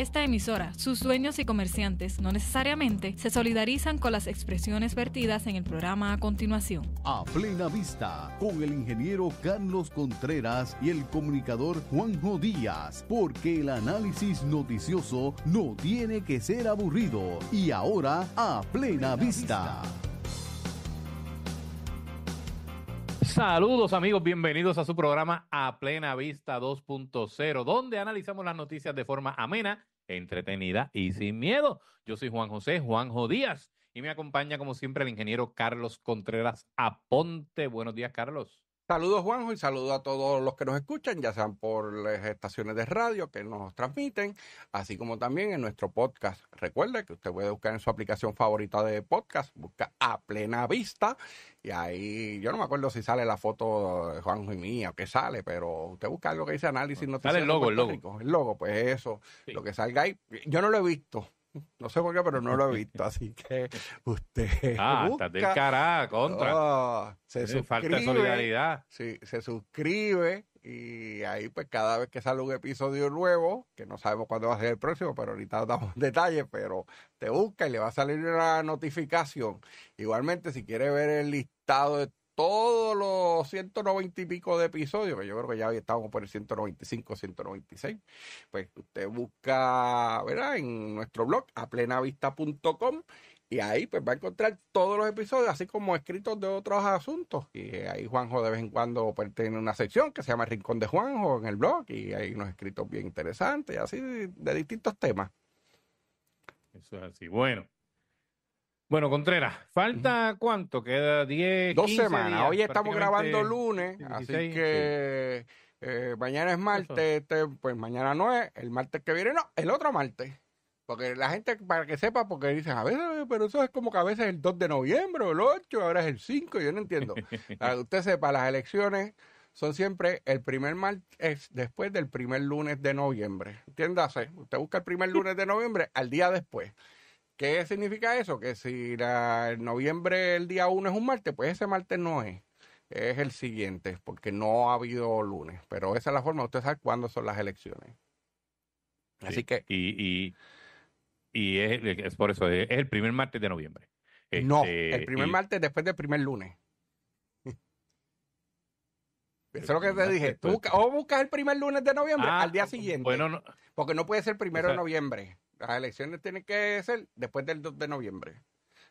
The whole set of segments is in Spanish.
esta emisora, sus dueños y comerciantes no necesariamente se solidarizan con las expresiones vertidas en el programa a continuación. A plena vista, con el ingeniero Carlos Contreras y el comunicador Juanjo Díaz, porque el análisis noticioso no tiene que ser aburrido. Y ahora, a plena, vista. Saludos amigos, bienvenidos a su programa A Plena Vista 2.0, donde analizamos las noticias de forma amena, entretenida y sin miedo. Yo soy Juan José, Juanjo Díaz, y me acompaña como siempre el ingeniero Carlos Contreras Aponte. Buenos días, Carlos. Saludos Juanjo y saludos a todos los que nos escuchan, ya sean por las estaciones de radio que nos transmiten, así como también en nuestro podcast. Recuerde que usted puede buscar en su aplicación favorita de podcast, busca a plena vista y ahí yo no me acuerdo si sale la foto de eh, Juanjo y mía o qué sale, pero usted busca algo que dice análisis no, Sale el logo, el logo. El logo, pues eso, lo que salga ahí. Yo no lo he visto, no sé por qué, pero no lo he visto. Así que usted. Ah, está del cará, contra. Oh, se eh, suscribe, falta solidaridad. Sí, se suscribe y ahí, pues cada vez que sale un episodio nuevo, que no sabemos cuándo va a ser el próximo, pero ahorita damos detalles, pero te busca y le va a salir una notificación. Igualmente, si quiere ver el listado de todos los 190 y pico de episodios, que yo creo que ya estamos por el 195, 196, pues usted busca, ¿verdad? En nuestro blog, a y ahí pues va a encontrar todos los episodios, así como escritos de otros asuntos. Y ahí Juanjo de vez en cuando pertenece pues, tiene una sección que se llama Rincón de Juanjo en el blog, y hay unos escritos bien interesantes, y así de distintos temas. Eso es así. Bueno. Bueno, Contreras, ¿falta cuánto? Queda 10, Dos semanas. Hoy estamos grabando lunes, así que eh, mañana es martes, este, pues mañana no es, el martes que viene no, el otro martes. Porque la gente, para que sepa, porque dicen, a veces, pero eso es como que a veces el 2 de noviembre, el 8, ahora es el 5, yo no entiendo. para que usted sepa, las elecciones son siempre el primer martes después del primer lunes de noviembre. Entiéndase, usted busca el primer lunes de noviembre al día después. ¿Qué significa eso? Que si el noviembre, el día 1 es un martes, pues ese martes no es. Es el siguiente, porque no ha habido lunes. Pero esa es la forma de usted saber cuándo son las elecciones. Así que. Y, y, es, por eso, es el primer martes de noviembre. no, este, el primer martes después del primer lunes. Eso es lo que te dije. Tú, pues. o buscas el primer lunes de noviembre ah, al día siguiente. Bueno, porque no puede ser primero de noviembre. Las elecciones tienen que ser después del 2 de noviembre.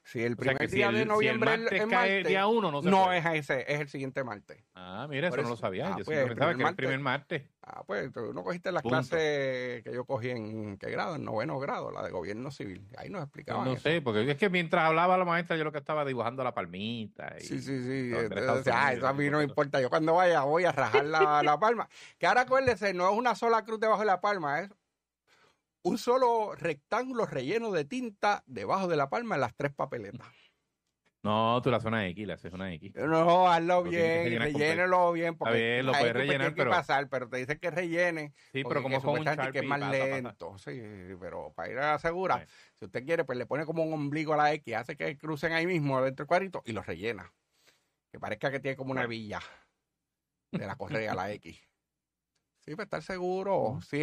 Si el primer día de noviembre es martes, día uno, no, es ese, es el siguiente martes. Ah, mira, eso, no lo sabía. Ah, yo pues, pensaba que era el primer martes. Ah, pues tú no cogiste las clases que yo cogí en qué grado, en noveno grado, la de gobierno civil. Ahí nos explicaban. No, no sé, porque es que mientras hablaba la maestra, yo lo que estaba dibujando la palmita. sí, sí, sí. Entonces, ah, eso a mí no me importa. Yo cuando vaya voy a rajar la, palma. Que ahora acuérdese, no es una sola cruz debajo de la palma, eso un solo rectángulo relleno de tinta debajo de la palma en las tres papeletas. No, tú la zona X, la zona X. No, hazlo bien, rellénelo bien, porque bien, lo puedes rellenar, que pasar, pero te dicen que rellene. Sí, pero como con un Sharpie, que es más lento, sí, pero para ir a la segura, si usted quiere, pues le pone como un ombligo a la X, hace que crucen ahí mismo dentro del cuadrito y lo rellena. Que parezca que tiene como una villa de la correa a la X. Sí, para estar seguro. Si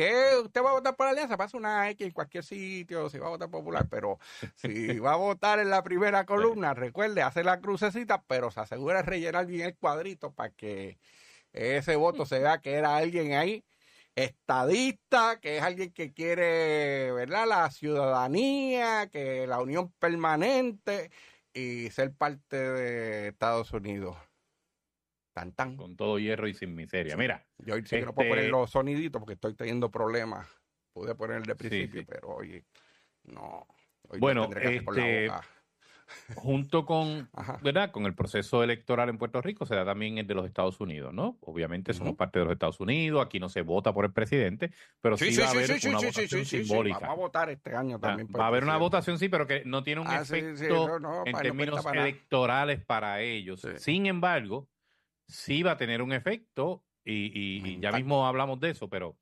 usted va a votar por la Alianza, pasa una X en cualquier sitio, si va a votar popular, pero si va a votar en la primera columna, recuerde, hace la crucecita, pero se asegura de rellenar bien el cuadrito para que ese voto se vea que era alguien ahí estadista, que es alguien que quiere, ¿verdad?, la ciudadanía, que la unión permanente y ser parte de Estados Unidos. Con todo hierro y sin miseria. Mira. Yo sí no puedo poner este los soniditos porque estoy teniendo problemas. Pude poner el de principio, pero oye, no. Hoy bueno, este, junto con, ¿verdad? con el proceso electoral en Puerto Rico se da también el de los Estados Unidos, ¿no? Obviamente somos parte de los Estados Unidos, aquí no se vota por el presidente, pero sí, va a haber una votación simbólica. Vamos a votar este año también. va a haber una votación, sí, pero que no tiene un ah, efecto en términos electorales para ellos. Sin embargo, sí va a tener un efecto y, ya mismo hablamos de eso, pero...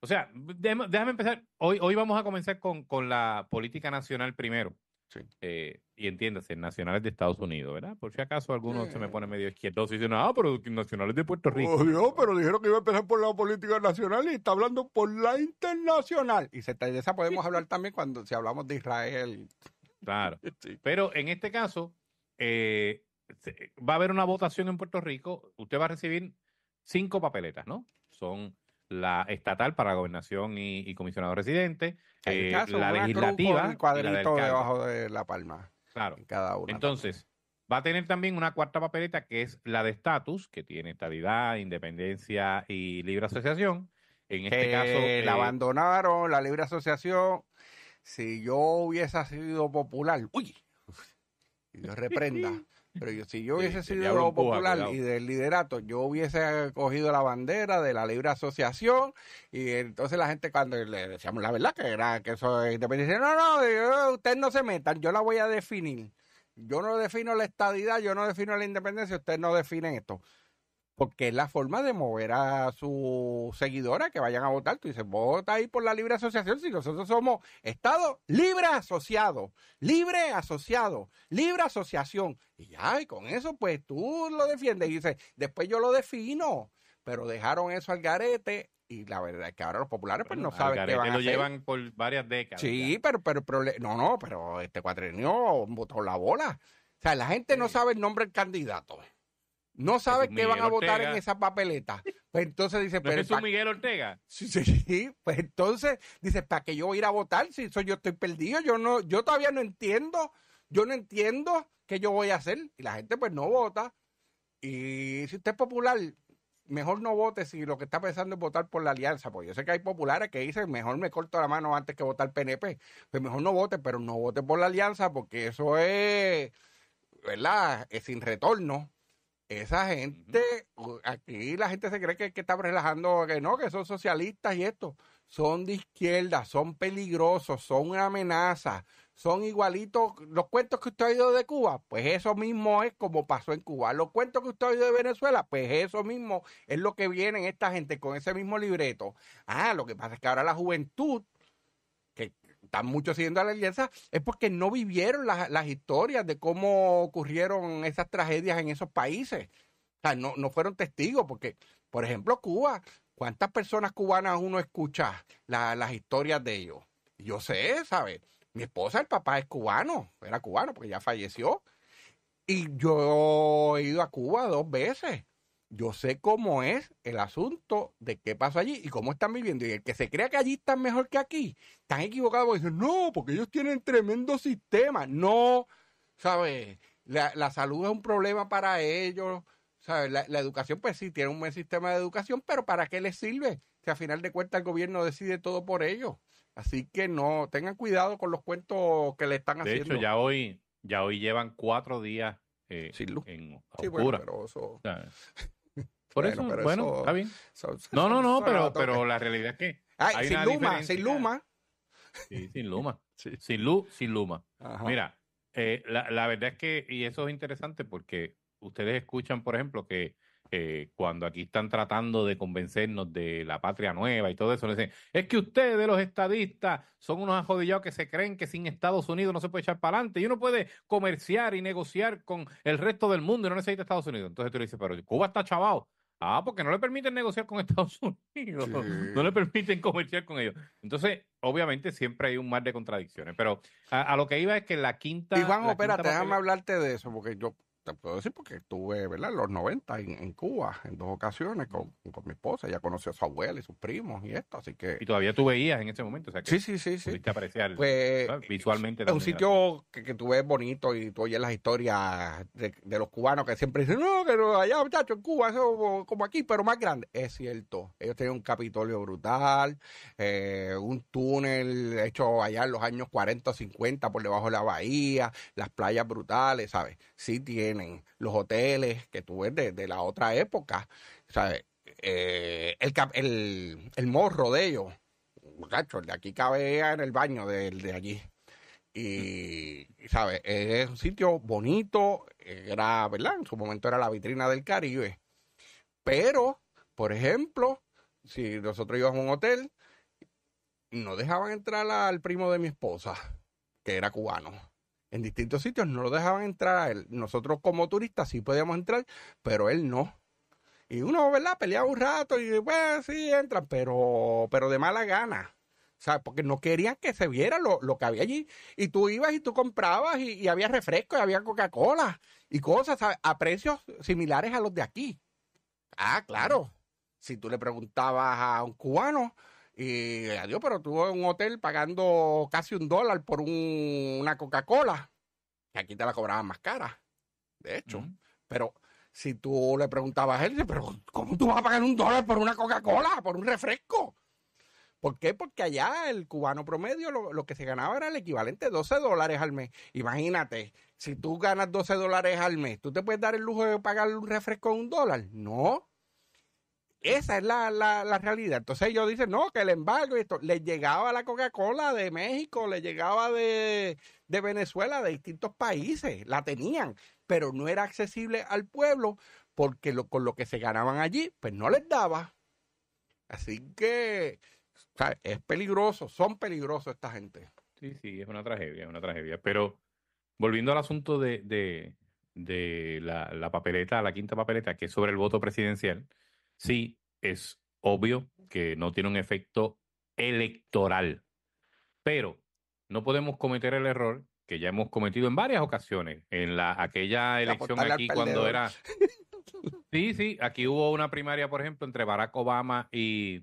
O sea, déjame, empezar. Hoy, hoy vamos a comenzar con, la política nacional primero. Sí. Eh, y entiéndase, nacionales de Estados Unidos, ¿verdad? Por si acaso alguno se me pone medio izquierdo. y dice, ah, pero nacionales de Puerto Rico. Oh, pero dijeron que iba a empezar por la política nacional y está hablando por la internacional. Y se, de esa podemos hablar también cuando si hablamos de Israel. Claro. Pero en este caso, eh, va a haber una votación en Puerto Rico, usted va a recibir cinco papeletas, ¿no? Son la estatal para gobernación y, comisionado residente, eh, la legislativa. cuadrito debajo de la palma. Claro. cada una. Entonces, va a tener también una cuarta papeleta que es la de estatus, que tiene estabilidad, independencia y libre asociación. En este caso. la eh, abandonaron, la libre asociación. Si yo hubiese sido popular, uy, Dios reprenda. Pero yo, si yo hubiese sido popular y del liderato, yo hubiese cogido la bandera de la libre asociación y entonces la gente cuando le decíamos la verdad que era que eso es independiente, no, no, ustedes no se metan, yo la voy a definir. Yo no defino la estadidad, yo no defino la independencia, ustedes no definen esto. Porque es la forma de mover a su seguidora que vayan a votar. Tú dices, vota ahí por la libre asociación si nosotros somos Estado libre asociado, libre asociado, libre asociación. Y ya, y con eso pues tú lo defiendes y dices, después yo lo defino. Pero dejaron eso al garete y la verdad es que ahora los populares pues no saben qué van a lo llevan por varias décadas. Sí, pero, pero, no, no, pero este cuatrenio votó la bola. O sea, la gente no sabe el nombre del candidato no sabe qué van a votar en esa papeleta. Pues entonces dice, pero... ¿No Miguel Ortega? Sí, pues entonces dice, ¿para qué yo voy a ir a votar si yo estoy perdido? Yo no, yo todavía no entiendo, yo no entiendo qué yo voy a hacer. Y la gente pues no vota. Y si usted es popular, mejor no vote si lo que está pensando es votar por la alianza. porque yo sé que hay populares que dicen, mejor me corto la mano antes que votar PNP. Pues mejor no vote, pero no vote por la alianza porque eso es, ¿verdad? Es sin retorno. Esa gente, aquí la gente se cree que, que, está relajando, que no, que son socialistas y esto. Son de izquierda, son peligrosos, son una amenaza, son igualitos. Los cuentos que usted ha oído de Cuba, pues eso mismo es como pasó en Cuba. Los cuentos que usted ha oído de Venezuela, pues eso mismo es lo que vienen esta gente con ese mismo libreto. Ah, lo que pasa es que ahora la juventud están muchos siguiendo a la alianza, es porque no vivieron las, historias de cómo ocurrieron esas tragedias en esos países. O sea, no, no fueron testigos, porque, por ejemplo, Cuba, ¿cuántas personas cubanas uno escucha las historias de ellos? Yo sé, ¿sabes? Mi esposa, el papá es cubano, era cubano porque ya falleció. Y yo he ido a Cuba dos veces yo sé cómo es el asunto de qué pasó allí y cómo están viviendo. Y el que se crea que allí están mejor que aquí, están equivocados porque dicen, no, porque ellos tienen tremendo sistema. No, ¿sabes? La, salud es un problema para ellos. ¿sabes? La, educación, pues sí, tiene un buen sistema de educación, pero ¿para qué les sirve? Si a final de cuentas el gobierno decide todo por ellos. Así que no, tengan cuidado con los cuentos que le están haciendo. De hecho, ya hoy, ya hoy llevan cuatro días eh, en oscura. Por eso, bueno, está bien. no, no, no, pero, pero la realidad es que. sin, luma, sin Luma, sí, sin Luma. sin luz, Sin Luma. Mira, eh, la, verdad es que, y eso es interesante porque ustedes escuchan, por ejemplo, que eh, cuando aquí están tratando de convencernos de la patria nueva y todo eso, le dicen, es que ustedes, los estadistas, son unos ajodillados que se creen que sin Estados Unidos no se puede echar para adelante y uno puede comerciar y negociar con el resto del mundo y no necesita Estados Unidos. Entonces tú le dices, pero Cuba está chavado. Ah, porque no le permiten negociar con Estados Unidos, no le permiten comerciar con ellos. Entonces, obviamente siempre hay un mar de contradicciones, pero a, lo que iba es que la quinta... Iván, espérate, déjame hablarte de eso, porque yo puedo decir porque estuve ¿verdad? Los 90 en, Cuba, en dos ocasiones con, mi esposa. Ella conoció a su abuela y sus primos y esto, así que... Y todavía tú veías en ese momento, sí, sí, sí, sí. pues, visualmente. Es un sitio que, que, tú ves bonito y tú oyes las historias de, los cubanos que siempre dicen, no, que no, allá, muchachos, en Cuba, eso como aquí, pero más grande. Es cierto, ellos tenían un capitolio brutal, eh, un túnel hecho allá en los años 40, o 50 por debajo de la bahía, las playas brutales, ¿sabes? Sí tiene los hoteles que tuve de, la otra época. Eh, el, morro de ellos, muchachos, de aquí cabea en el baño de allí. Y, ¿sabes? Es un sitio bonito, era, ¿verdad? En su momento era la vitrina del Caribe. Pero, por ejemplo, si nosotros íbamos a un hotel, no dejaban entrar al primo de mi esposa, que era cubano. En distintos sitios no lo dejaban entrar a él. Nosotros como turistas sí podíamos entrar, pero él no. Y uno, ¿verdad? Peleaba un rato y pues sí entran, pero, pero de mala gana. ¿sabes? Porque no querían que se viera lo, lo, que había allí. Y tú ibas y tú comprabas y, había refresco y había Coca-Cola y cosas, A precios similares a los de aquí. Ah, claro. Si tú le preguntabas a un cubano, y eh, adiós, pero tuvo un hotel pagando casi un dólar por un, una Coca-Cola, que aquí te la cobraban más cara, de hecho. Pero si tú le preguntabas a él, ¿cómo tú vas a pagar un dólar por una Coca-Cola, por un refresco? ¿Por qué? Porque allá el cubano promedio lo, lo, que se ganaba era el equivalente de 12 dólares al mes. Imagínate, si tú ganas 12 dólares al mes, ¿tú te puedes dar el lujo de pagar un refresco de un dólar? No. Esa es la, la, la, realidad. Entonces ellos dicen, no, que el embargo, esto, les llegaba la Coca-Cola de México, les llegaba de, de Venezuela, de distintos países, la tenían, pero no era accesible al pueblo porque lo, con lo que se ganaban allí, pues no les daba. Así que es peligroso, son peligrosos esta gente. Sí, sí, es una tragedia, es una tragedia. Pero volviendo al asunto de, de, de la, la, papeleta, la quinta papeleta, que es sobre el voto presidencial, Sí, es obvio que no tiene un efecto electoral, pero no podemos cometer el error que ya hemos cometido en varias ocasiones, en la aquella elección aquí cuando era... Sí, sí, aquí hubo una primaria, por ejemplo, entre Barack Obama y,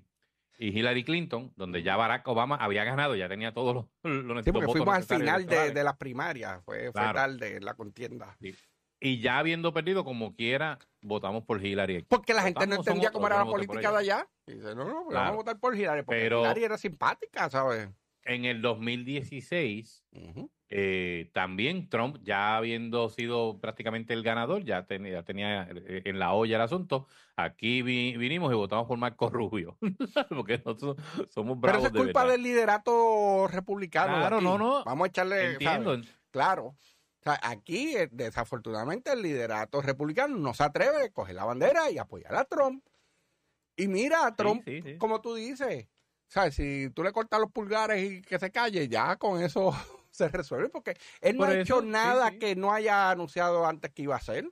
Hillary Clinton, donde ya Barack Obama había ganado, ya tenía todos los, necesarios sí, porque fuimos al final de, de las primarias, fue, fue tarde la contienda. Sí. Y ya habiendo perdido, como quiera, votamos por Hillary. Porque la gente no entendía cómo era la política de allá. dice, no, no, pues vamos a votar por Hillary. Porque Pero Hillary era simpática, ¿sabes? En el 2016, eh, también Trump, ya habiendo sido prácticamente el ganador, ya tenía, eh, en la olla el asunto. Aquí vinimos y votamos por Marco Rubio. porque nosotros somos bravos. Pero es culpa del liderato republicano. Claro, no, no. Vamos a echarle. Entiendo. Claro sea, aquí, eh, desafortunadamente, el liderato republicano no se atreve a coger la bandera y apoyar a Trump. Y mira, a Trump, como tú dices, si tú le cortas los pulgares y que se calle, ya con eso se resuelve, porque él no ha hecho nada que no haya anunciado antes que iba a hacer.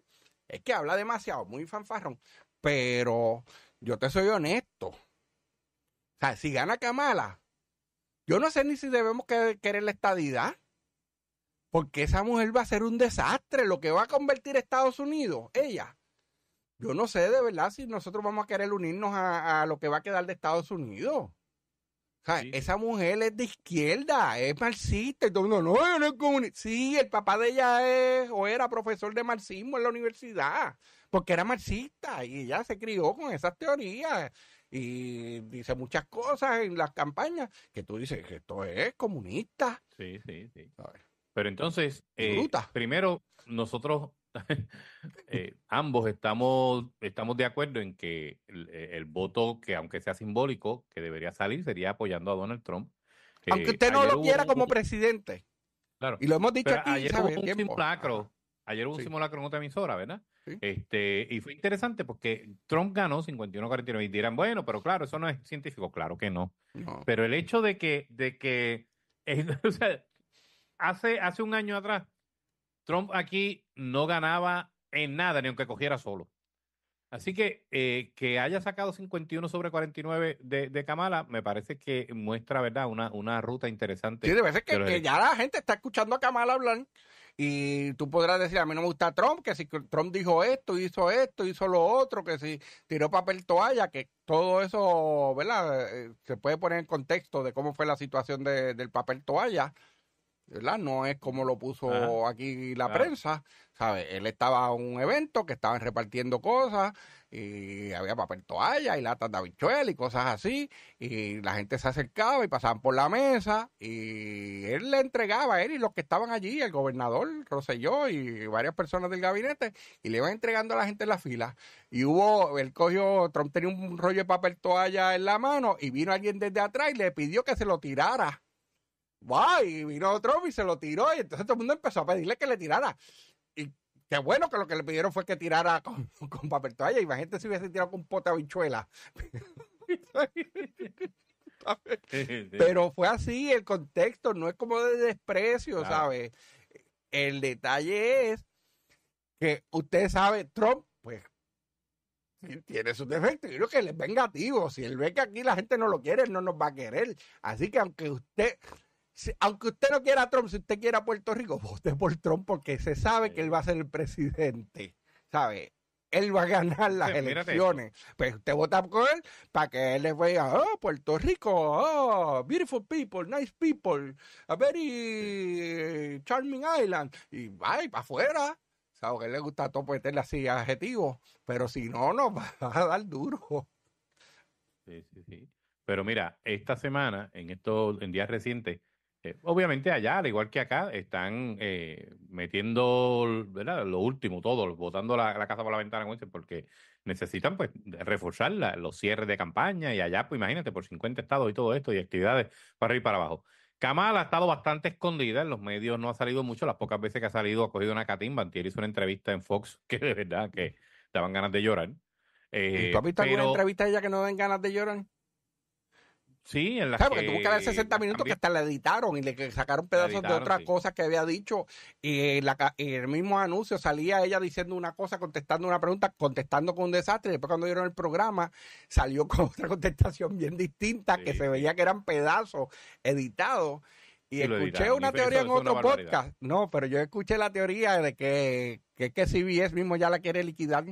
Es que habla demasiado, muy fanfarrón. Pero yo te soy honesto. O sea, si gana Kamala, yo no sé ni si debemos querer la estadidad. Porque esa mujer va a ser un desastre. Lo que va a convertir Estados Unidos, ella. Yo no sé de verdad si nosotros vamos a querer unirnos a, lo que va a quedar de Estados Unidos. O sea, Esa mujer es de izquierda, es marxista. Y todo no, no es comunista. Sí, el papá de ella es o era profesor de marxismo en la universidad, porque era marxista y ella se crió con esas teorías y dice muchas cosas en las campañas que tú dices que esto es comunista. Sí, sí, sí. A ver. Pero entonces, eh, primero, nosotros eh, ambos estamos, estamos de acuerdo en que eh, el, voto, que aunque sea simbólico, que debería salir, sería apoyando a Donald Trump. aunque usted no lo quiera como presidente. Claro. Y lo hemos dicho aquí. Ayer hubo un simulacro. Ayer hubo un simulacro en otra emisora, ¿verdad? Este, y fue interesante porque Trump ganó 51-49 y dirán, bueno, pero claro, eso no es científico, claro que no. Pero el hecho de que, de que o hace, hace un año atrás, Trump aquí no ganaba en nada, ni aunque cogiera solo. Así que eh, que haya sacado 51 sobre 49 de, de Kamala, me parece que muestra, ¿verdad?, una, una ruta interesante. Sí, de veces que, ya la gente está escuchando a Kamala hablar y tú podrás decir, a mí no me gusta Trump, que si Trump dijo esto, hizo esto, hizo lo otro, que si tiró papel toalla, que todo eso, ¿verdad?, eh, se puede poner en contexto de cómo fue la situación del papel toalla. No es como lo puso aquí la prensa, Él estaba en un evento que estaban repartiendo cosas y había papel toalla y latas de habichuel y cosas así y la gente se acercaba y pasaban por la mesa y él le entregaba a él y los que estaban allí, el gobernador, Roselló y varias personas del gabinete y le iban entregando a la gente en la fila y hubo, él cogió, Trump tenía un rollo de papel toalla en la mano y vino alguien desde atrás y le pidió que se lo tirara y vino Trump y se lo tiró y entonces todo el mundo empezó a pedirle que le tirara. Y qué bueno que lo que le pidieron fue que tirara con, papel toalla. gente si hubiese tirado con pota bichuela. Pero fue así, el contexto no es como de desprecio, ¿sabes? El detalle es que usted sabe, Trump, pues tiene sus defectos. y creo que le es vengativo. Si él ve que aquí la gente no lo quiere, no nos va a querer. Así que aunque usted, aunque usted no quiera a Trump, si usted quiera a Puerto Rico, vote por Trump porque se sabe que él va a ser el presidente, ¿sabe? Él va a ganar las pues elecciones. Pues usted vota con él para que él le vaya, oh, Puerto Rico, oh, beautiful people, nice people, a very eh, charming island. Y y para afuera. ¿Sabe? Que le gusta todo meterle así adjetivos. Pero si no, nos va a dar duro. Sí, sí, sí. Pero mira, esta semana, en estos, en días recientes, eh, obviamente allá, al igual que acá, están eh, metiendo ¿verdad? lo último, todo, botando la, casa por la ventana, porque necesitan pues reforzar los cierres de campaña y allá, pues imagínate, por 50 estados y todo esto y actividades para ir para abajo. Kamala ha estado bastante escondida, en los medios no ha salido mucho, las pocas veces que ha salido ha cogido una catimba, antier hizo una entrevista en Fox que de verdad que daban ganas de llorar. tú has eh, visto alguna entrevista de ella que no den ganas de llorar? Sí, en la claro, que tuvo que haber 60 minutos que hasta la editaron y le sacaron pedazos de otras cosas que había dicho. Y en, eh, la, el mismo anuncio salía ella diciendo una cosa, contestando una pregunta, contestando con un desastre. Y después, cuando dieron el programa, salió con otra contestación bien distinta que se veía que eran pedazos editados. Y, escuché una teoría en otro podcast. No, pero yo escuché la teoría de que, que, que CBS mismo ya la quiere liquidar.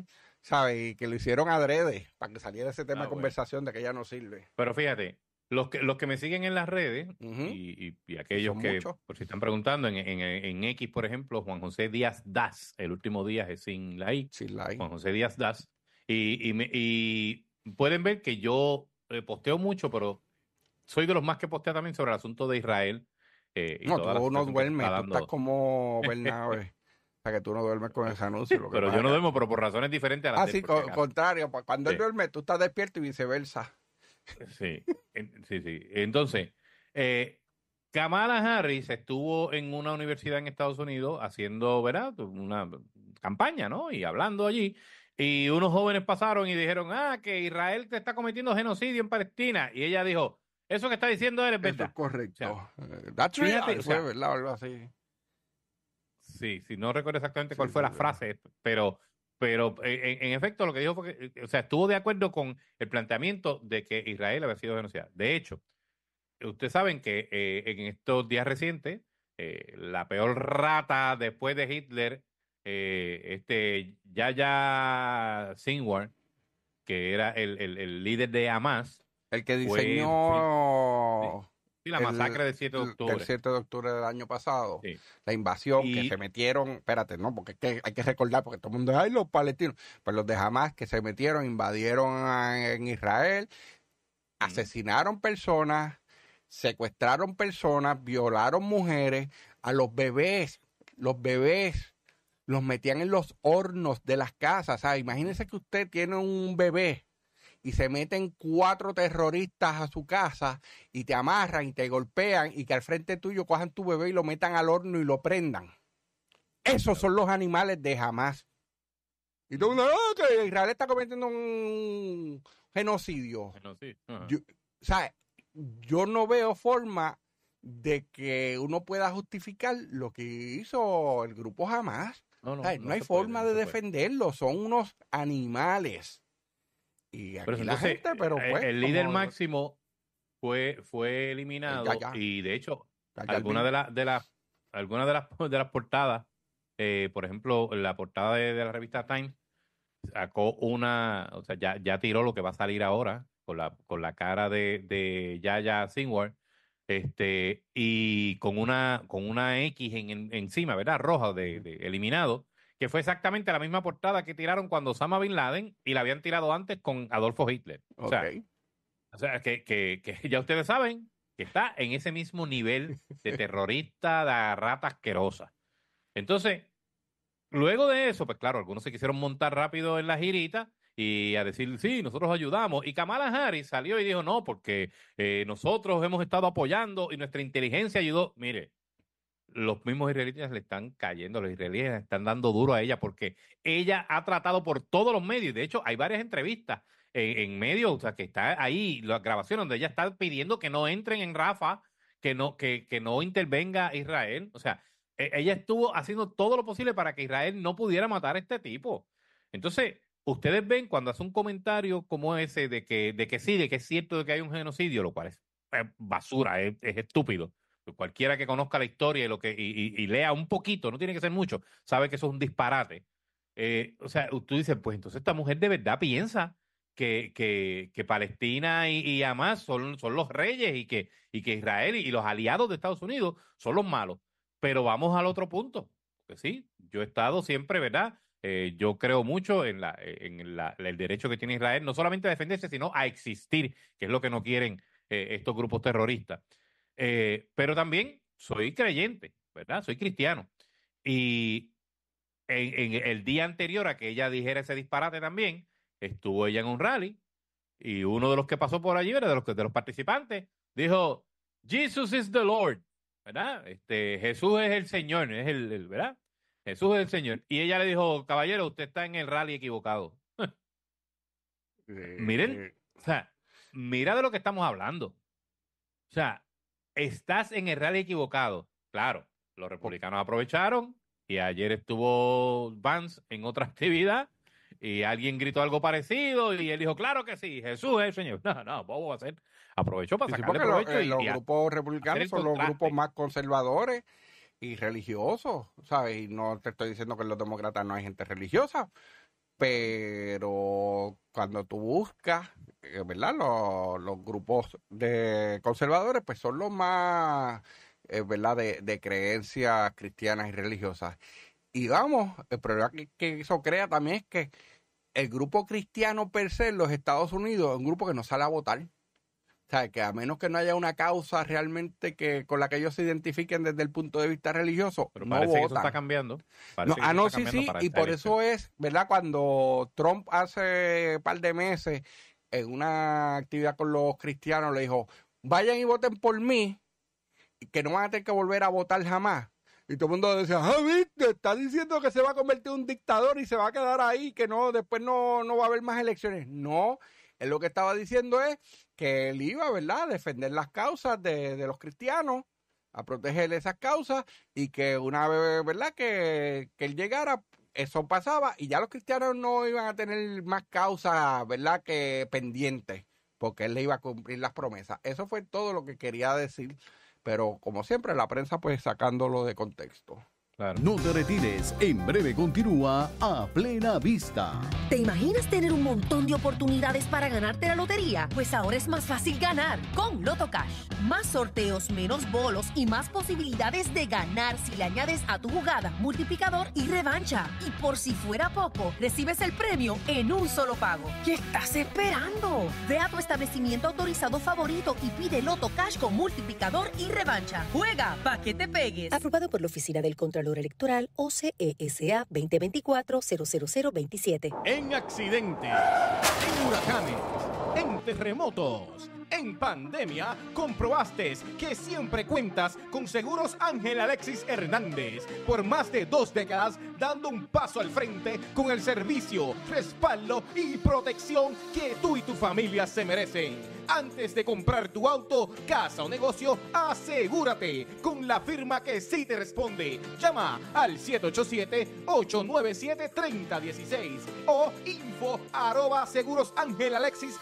¿Sabes? Y que lo hicieron adrede para que saliera ese tema ah, de conversación de que ya no sirve. Pero fíjate, los que, los que me siguen en las redes y, aquellos que, por si están preguntando, en, en, X, por ejemplo, Juan José Díaz Das, el último día es sin la I. Juan José Díaz Das. Y, y, pueden ver que yo eh, posteo mucho, pero soy de los más que postea también sobre el asunto de Israel. Eh, no, tú no duermes, tú estás como Bernabe. o que tú no duermes con ese anuncio. pero yo no duermo, pero por razones diferentes a las Ah, sí, contrario. Cuando él duerme, tú estás despierto y viceversa. Sí, sí, sí. Entonces, eh, Kamala Harris estuvo en una universidad en Estados Unidos haciendo, ¿verdad? Una campaña, ¿no? Y hablando allí. Y unos jóvenes pasaron y dijeron, ah, que Israel te está cometiendo genocidio en Palestina. Y ella dijo, eso que está diciendo él es verdad. Eso es correcto. Sí, sí, no recuerdo exactamente cuál fue la frase, pero pero eh, en, efecto, lo que dijo fue que, eh, o sea, estuvo de acuerdo con el planteamiento de que Israel había sido genocida. De hecho, ustedes saben que eh, en estos días recientes, la peor rata después de Hitler, eh, este Yaya Sinwar, que era el, líder de Hamas. El que diseñó. Sí, la masacre del 7 de octubre. Del 7 de octubre del año pasado. La invasión que se metieron, espérate, no, porque hay que recordar, porque todo el mundo, ay, los palestinos, pero pues los de Hamas que se metieron, invadieron en Israel, asesinaron personas, secuestraron personas, violaron mujeres, a los bebés, los bebés los metían en los hornos de las casas. imagínense que usted tiene un bebé y se meten cuatro terroristas a su casa y te amarran y te golpean y que al frente tuyo cojan tu bebé y lo metan al horno y lo prendan. Esos son los animales de jamás. Y tú no oh, que Israel está cometiendo un genocidio. yo, no veo forma de que uno pueda justificar lo que hizo el grupo jamás. No, hay forma de defenderlo. Son unos animales. Eh, pues, el líder máximo fue, fue eliminado y de hecho, algunas de, las de, las algunas de, las, de las portadas, eh, por ejemplo, la portada de, la revista Time sacó una, o sea, ya, ya tiró lo que va a salir ahora con la, con la cara de, Yaya Singward este, y con una, con una X en, encima, ¿verdad? Roja de eliminado que fue exactamente la misma portada que tiraron cuando Osama Bin Laden y la habían tirado antes con Adolfo Hitler. O sea, que, ya ustedes saben que está en ese mismo nivel de terrorista, de rata asquerosa. Entonces, luego de eso, pues claro, algunos se quisieron montar rápido en la girita y a decir, sí, nosotros ayudamos. Y Kamala Harris salió y dijo, no, porque eh, nosotros hemos estado apoyando y nuestra inteligencia ayudó. Mire, los mismos israelíes le están cayendo, los israelíes están dando duro a ella porque ella ha tratado por todos los medios, de hecho hay varias entrevistas en, medios, o sea, que está ahí la grabación donde ella está pidiendo que no entren en Rafa, que no, que, no intervenga Israel, o sea, e, ella estuvo haciendo todo lo posible para que Israel no pudiera matar a este tipo. Entonces, ustedes ven cuando hace un comentario como ese de que, de que sí, de que es cierto de que hay un genocidio, lo cual es basura, es estúpido. Cualquiera que conozca la historia y, lo que, y, lea un poquito, no tiene que ser mucho, sabe que eso es un disparate. Eh, o sea, tú dices, pues entonces esta mujer de verdad piensa que, que, que Palestina y, Hamas son, son los reyes y que, y que Israel y los aliados de Estados Unidos son los malos. Pero vamos al otro punto. Que sí, yo he estado siempre, ¿verdad? Eh, yo creo mucho en, la, en el derecho que tiene Israel, no solamente a defenderse, sino a existir, que es lo que no quieren eh, estos grupos terroristas. Eh, pero también soy creyente, ¿verdad? Soy cristiano. Y en, el día anterior a que ella dijera ese disparate también, estuvo ella en un rally y uno de los que pasó por allí, era de los, de los participantes, dijo, Jesus is the Lord, ¿verdad? Este, Jesús es el Señor, es el, ¿verdad? Jesús es el Señor. Y ella le dijo, caballero, usted está en el rally equivocado. Eh, Miren, eh. o sea, mira de lo que estamos hablando. O sea, estás en el radio equivocado. Claro, los republicanos aprovecharon y ayer estuvo Vance en otra actividad y alguien gritó algo parecido y él dijo, claro que sí, Jesús es el Señor. No, no, vamos a hacer. Aprovechó para sacarle provecho. Eh, los, y, los grupos republicanos son los grupos más conservadores y religiosos, ¿sabes? Y no te estoy diciendo que los demócratas no hay gente religiosa, pero cuando tú buscas, eh, ¿verdad? Los, grupos de conservadores, pues son los más, eh, ¿verdad? De, creencias cristianas y religiosas. Y vamos, el problema que, que, eso crea también es que el grupo cristiano per se en los Estados Unidos es un grupo que no sale a votar. O sea, que a menos que no haya una causa realmente que con la que ellos se identifiquen desde el punto de vista religioso, Pero no eso está cambiando. ah, no, sí, sí, y por eso es, ¿verdad? Cuando Trump hace un par de meses en una actividad con los cristianos le dijo, vayan y voten por mí, que no van a tener que volver a votar jamás. Y todo el mundo decía, ah, viste, está diciendo que se va a convertir en un dictador y se va a quedar ahí, que no, después no, no va a haber más elecciones. No, él lo que estaba diciendo es que él iba, ¿verdad?, a defender las causas de, los cristianos, a proteger esas causas y que una vez, ¿verdad?, que, que él llegara, eso pasaba y ya los cristianos no iban a tener más causas, ¿verdad?, que pendientes, porque él le iba a cumplir las promesas. Eso fue todo lo que quería decir, pero como siempre la prensa pues sacándolo de contexto. No te retires, en breve continúa a plena vista. ¿Te imaginas tener un montón de oportunidades para ganarte la lotería? Pues ahora es más fácil ganar con Loto Cash. Más sorteos, menos bolos y más posibilidades de ganar si le añades a tu jugada multiplicador y revancha. Y por si fuera poco, recibes el premio en un solo pago. ¿Qué estás esperando? Ve a tu establecimiento autorizado favorito y pide Loto Cash con multiplicador y revancha. Juega para que te pegues. Aprobado por la Oficina del Contralor Electoral OCESA e 2024-00027. En accidentes, en huracanes, en terremotos. En pandemia, comprobaste que siempre cuentas con Seguros Ángel Alexis Hernández. Por más de dos décadas, dando un paso al frente con el servicio, respaldo y protección que tú y tu familia se merecen. Antes de comprar tu auto, casa o negocio, asegúrate con la firma que sí te responde. Llama al 787-897-3016 o info arroba Alexis.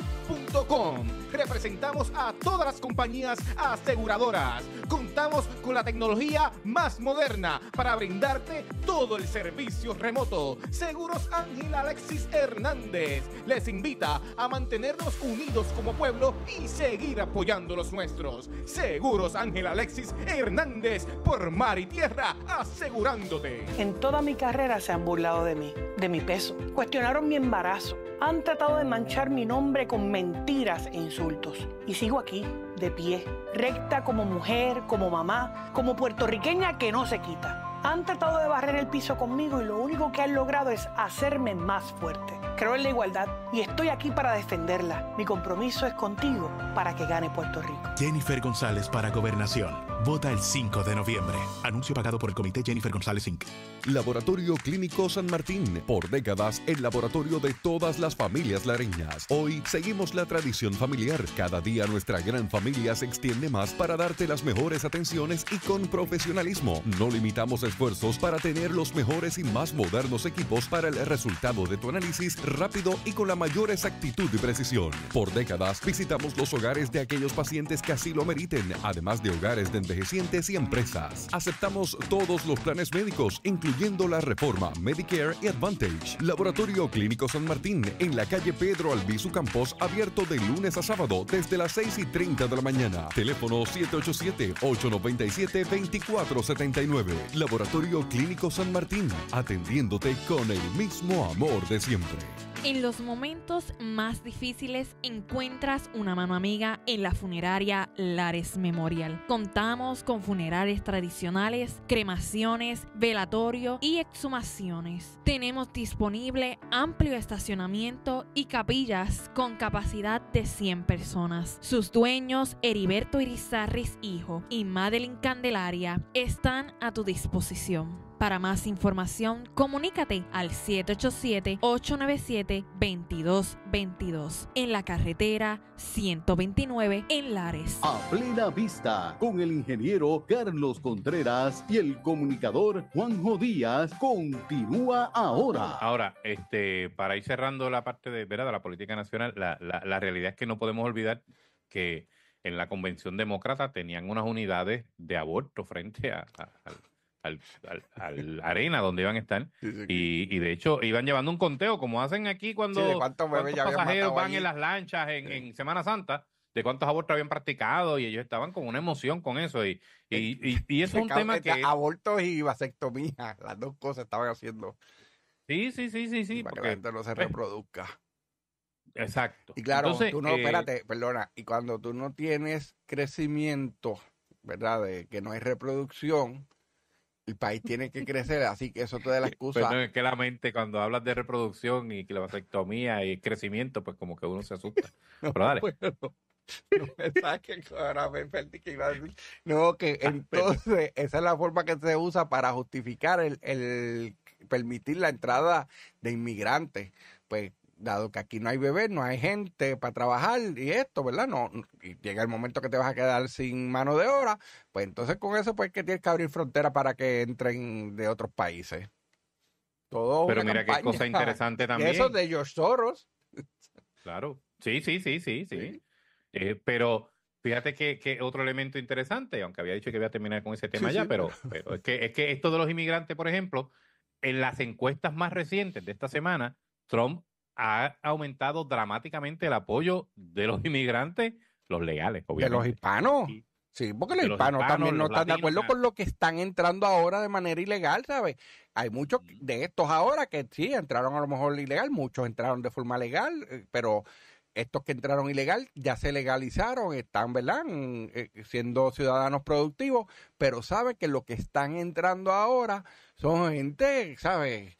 Representamos a todas las compañías aseguradoras. Contamos con la tecnología más moderna para brindarte todo el servicio remoto. Seguros Ángel Alexis Hernández les invita a mantenernos unidos como pueblo y seguir apoyando los nuestros. Seguros Ángel Alexis Hernández por mar y tierra asegurándote. En toda mi carrera se han burlado de mí, de mi peso. Cuestionaron mi embarazo han tratado de manchar mi nombre con mentiras e insultos. Y sigo aquí, de pie, recta como mujer, como mamá, como puertorriqueña que no se quita. Han tratado de barrer el piso conmigo y lo único que han logrado es hacerme más fuerte. Creo en la igualdad y estoy aquí para defenderla. Mi compromiso es contigo para que gane Puerto Rico. Jennifer González para Gobernación. Vota el 5 de noviembre. Anuncio pagado por el Comité Jennifer González Inc. Laboratorio Clínico San Martín. Por décadas, el laboratorio de todas las familias lareñas. Hoy seguimos la tradición familiar. Cada día nuestra gran familia se extiende más para darte las mejores atenciones y con profesionalismo. No limitamos esfuerzos para tener los mejores y más modernos equipos para el resultado de tu análisis rápido y con la mayor exactitud y precisión. Por décadas, visitamos los hogares de aquellos pacientes que así lo meriten, además de hogares de envejecientes y empresas. Aceptamos todos los planes médicos, incluyendo la reforma, Medicare y Advantage. Laboratorio Clínico San Martín, en la calle Pedro Albizu Campos, abierto de lunes a sábado desde las 6 y 30 de la mañana. Teléfono 787-897-2479. Laboratorio Clínico San Martín, atendiéndote con el mismo amor de siempre. En los momentos más difíciles encuentras una mano amiga en la funeraria Lares Memorial. Contamos con funerales tradicionales, cremaciones, velatorio y exhumaciones. Tenemos disponible amplio estacionamiento y capillas con capacidad de 100 personas. Sus dueños, Heriberto Irizarris Hijo y Madeline Candelaria, están a tu disposición. Para más información, comunícate al 787-897-2222 en la carretera 129 en Lares. A plena vista, con el ingeniero Carlos Contreras y el comunicador Juanjo Díaz, continúa ahora. Ahora, este, para ir cerrando la parte de, de la política nacional, la, realidad es que no podemos olvidar que en la convención demócrata tenían unas unidades de aborto frente a, al, al, arena donde iban a estar. y, de hecho, iban llevando un conteo, como hacen aquí cuando pasajeros van en las lanchas en, Semana Santa, de cuántos abortos habían practicado, y ellos estaban con una emoción con eso. Y, y, eso es un tema que. Abortos y vasectomía, las dos cosas estaban haciendo. Sí, sí, sí, sí, sí. Para que la gente no se pues reproduzca. exacto. Y claro, tú no, eh, espérate, perdona, y cuando tú no tienes crecimiento, ¿verdad? De que no hay reproducción, el país tiene que crecer, así que eso te da la pues excusa. Pero es que la mente, cuando hablas de reproducción y vasectomía y crecimiento, pues como que uno se asusta. Pero pues, No ahora me perdí que No, que ah, entonces esa es la forma que se usa para justificar el, el permitir la entrada de inmigrantes. Pues dado que aquí no hay bebé, no hay gente para trabajar y esto, ¿verdad? No, y llega el momento que te vas a quedar sin mano de obra, pues entonces con eso pues que tienes que abrir frontera para que entren de otros países. Todo Pero mira qué cosa interesante también. eso de George Soros. Claro, sí, sí, sí, sí, sí. Eh, pero Fíjate que, otro elemento interesante, aunque había dicho que iba a terminar con ese tema ya, Pero, es, que, es que esto de los inmigrantes, por ejemplo, en las encuestas más recientes de esta semana, Trump ha aumentado dramáticamente el apoyo de los inmigrantes, los legales, obviamente. De los hispanos. sí, porque los, hispanos, también no están de acuerdo ah. con lo que están entrando ahora de manera ilegal, ¿sabes? Hay muchos de estos ahora que sí entraron a lo mejor ilegal, muchos entraron de forma legal, eh, pero estos que entraron ilegal ya se legalizaron, están, ¿verdad? Eh, siendo ciudadanos productivos, pero ¿sabes? que lo que están entrando ahora son gente, ¿sabes?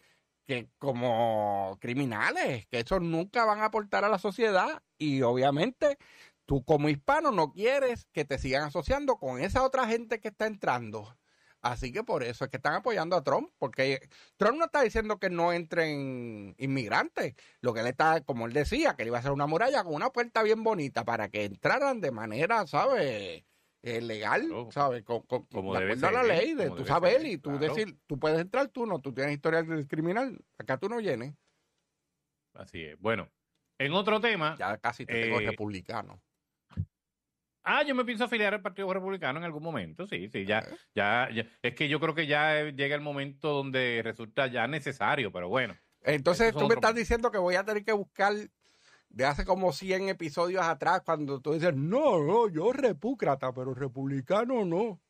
como criminales, que eso nunca van a aportar a la sociedad y obviamente tú como hispano no quieres que te sigan asociando con esa otra gente que está entrando. Así que por eso es que están apoyando a Trump, porque Trump no está diciendo que no entren inmigrantes. Lo que él está, como él decía, que le iba a hacer una muralla con una puerta bien bonita para que entraran de manera, ¿sabes? Es legal, ¿sabes? como de acuerdo la ¿eh? ley, de tú saber y tú decir, tú puedes entrar, tú no, tú tienes historial criminal, acá tú no llenes, Así es. Bueno, en otro tema. Ya casi te tengo eh, republicano. Ah, yo me pienso afiliar al Partido Republicano en algún momento, sí, sí, ya, eh. ya, es que yo creo que ya llega el momento donde resulta ya necesario, pero bueno. Entonces tú me estás diciendo que voy a tener que buscar de hace como 100 episodios atrás, cuando tú dices, no, no, yo repúcrata, pero republicano no.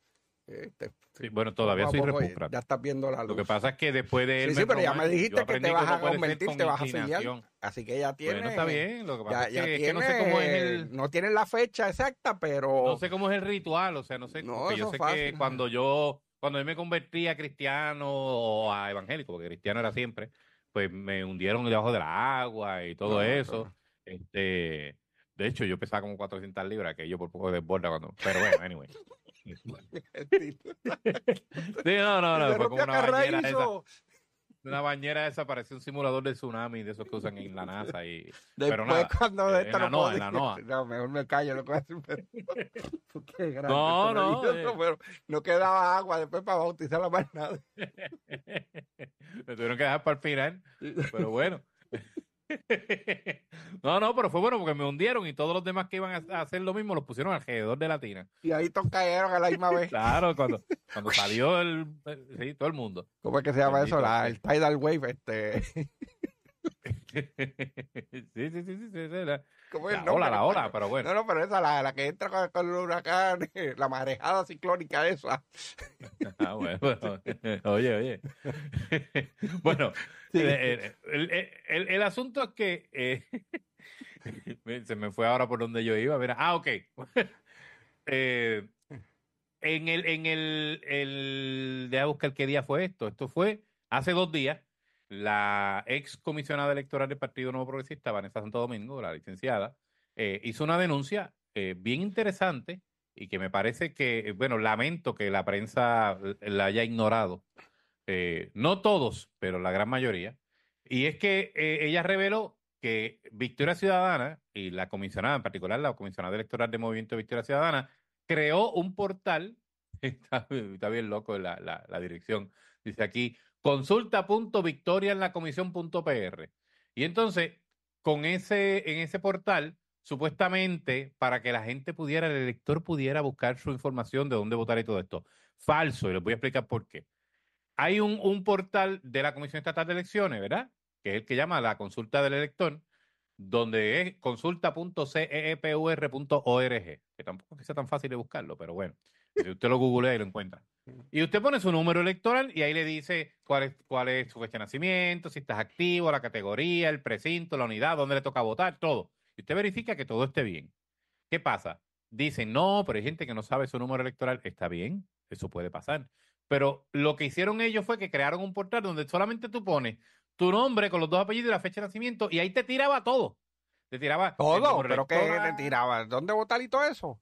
Este, sí, bueno, todavía soy repúcrata. Ya estás viendo la luz. Lo que pasa es que después de él. Sí, sí, pero ya me dijiste que te vas a convertir, te vas a sellar Así que ya tiene. Bueno, está bien. Lo que pasa ya, es, que, no sé cómo es el. No tienen la fecha exacta, pero. No sé cómo es el ritual, o sea, no sé. No, yo sé que cuando yo. Cuando yo me convertí a cristiano o a evangélico, porque cristiano era siempre, pues me hundieron debajo del agua y todo eso. Este, de hecho, yo pesaba como 400 libras, que yo por poco desborda cuando. Pero bueno, anyway. no, no, no. Fue como una bañera esa. Una bañera esa parecía un simulador de tsunami de esos que usan en la NASA. Y, Después, pero nada, cuando eh, en, la NOA, No, mejor me callo, lo que no, no. Eh. no quedaba agua después para bautizar la más nada. me tuvieron que dejar para el final. Pero bueno. no, no, pero fue bueno porque me hundieron y todos los demás que iban a hacer lo mismo los pusieron alrededor de la tina. Y ahí todos cayeron a la misma vez. claro, cuando, salió el, sí, todo el mundo. ¿Cómo es que se llama eso? el tidal wave, este. sí, sí, sí, sí, sí, la, la ola, la ola, pero bueno. No, no, pero esa, la, la que entra con, el huracán, la marejada ciclónica esa. ah, bueno, oye, oye. bueno, eh, eh, eh, el, el, asunto es que se me fue ahora por donde yo iba. Mira. Ah, ok. en el, en el, el, buscar qué día fue esto. Esto fue hace dos días la ex comisionada electoral del Partido Nuevo Progresista, Vanessa Santo Domingo, la licenciada, eh, hizo una denuncia eh, bien interesante y que me parece que, eh, bueno, lamento que la prensa la haya ignorado. no todos, pero la gran mayoría. Y es que ella reveló que Victoria Ciudadana y la comisionada, en particular la comisionada electoral de Movimiento Victoria Ciudadana, creó un portal, está, bien loco la dirección, dice aquí, consulta.victoria en la Y entonces, con ese, en ese portal, supuestamente, para que la gente pudiera, el elector pudiera buscar su información de dónde votar y todo esto. Falso, y les voy a explicar por qué. Hay un, un portal de la Comisión Estatal de Elecciones, ¿verdad? Que es el que llama la consulta del elector, donde es consulta.ceepur.org, e e que tampoco es que sea tan fácil de buscarlo, pero bueno. Si usted lo googlea y lo encuentra. Mm. Y usted pone su número electoral y ahí le dice cuál es, cuál es su fecha de nacimiento, si estás activo, la categoría, el precinto, la unidad, dónde le toca votar, todo. Y usted verifica que todo esté bien. ¿Qué pasa? Dicen, no, pero hay gente que no sabe su número electoral. Está bien, eso puede pasar. Pero lo que hicieron ellos fue que crearon un portal donde solamente tú pones tu nombre con los dos apellidos y la fecha de nacimiento y ahí te tiraba todo. Te tiraba todo, pero ¿qué te tiraba? ¿Dónde votar y todo eso?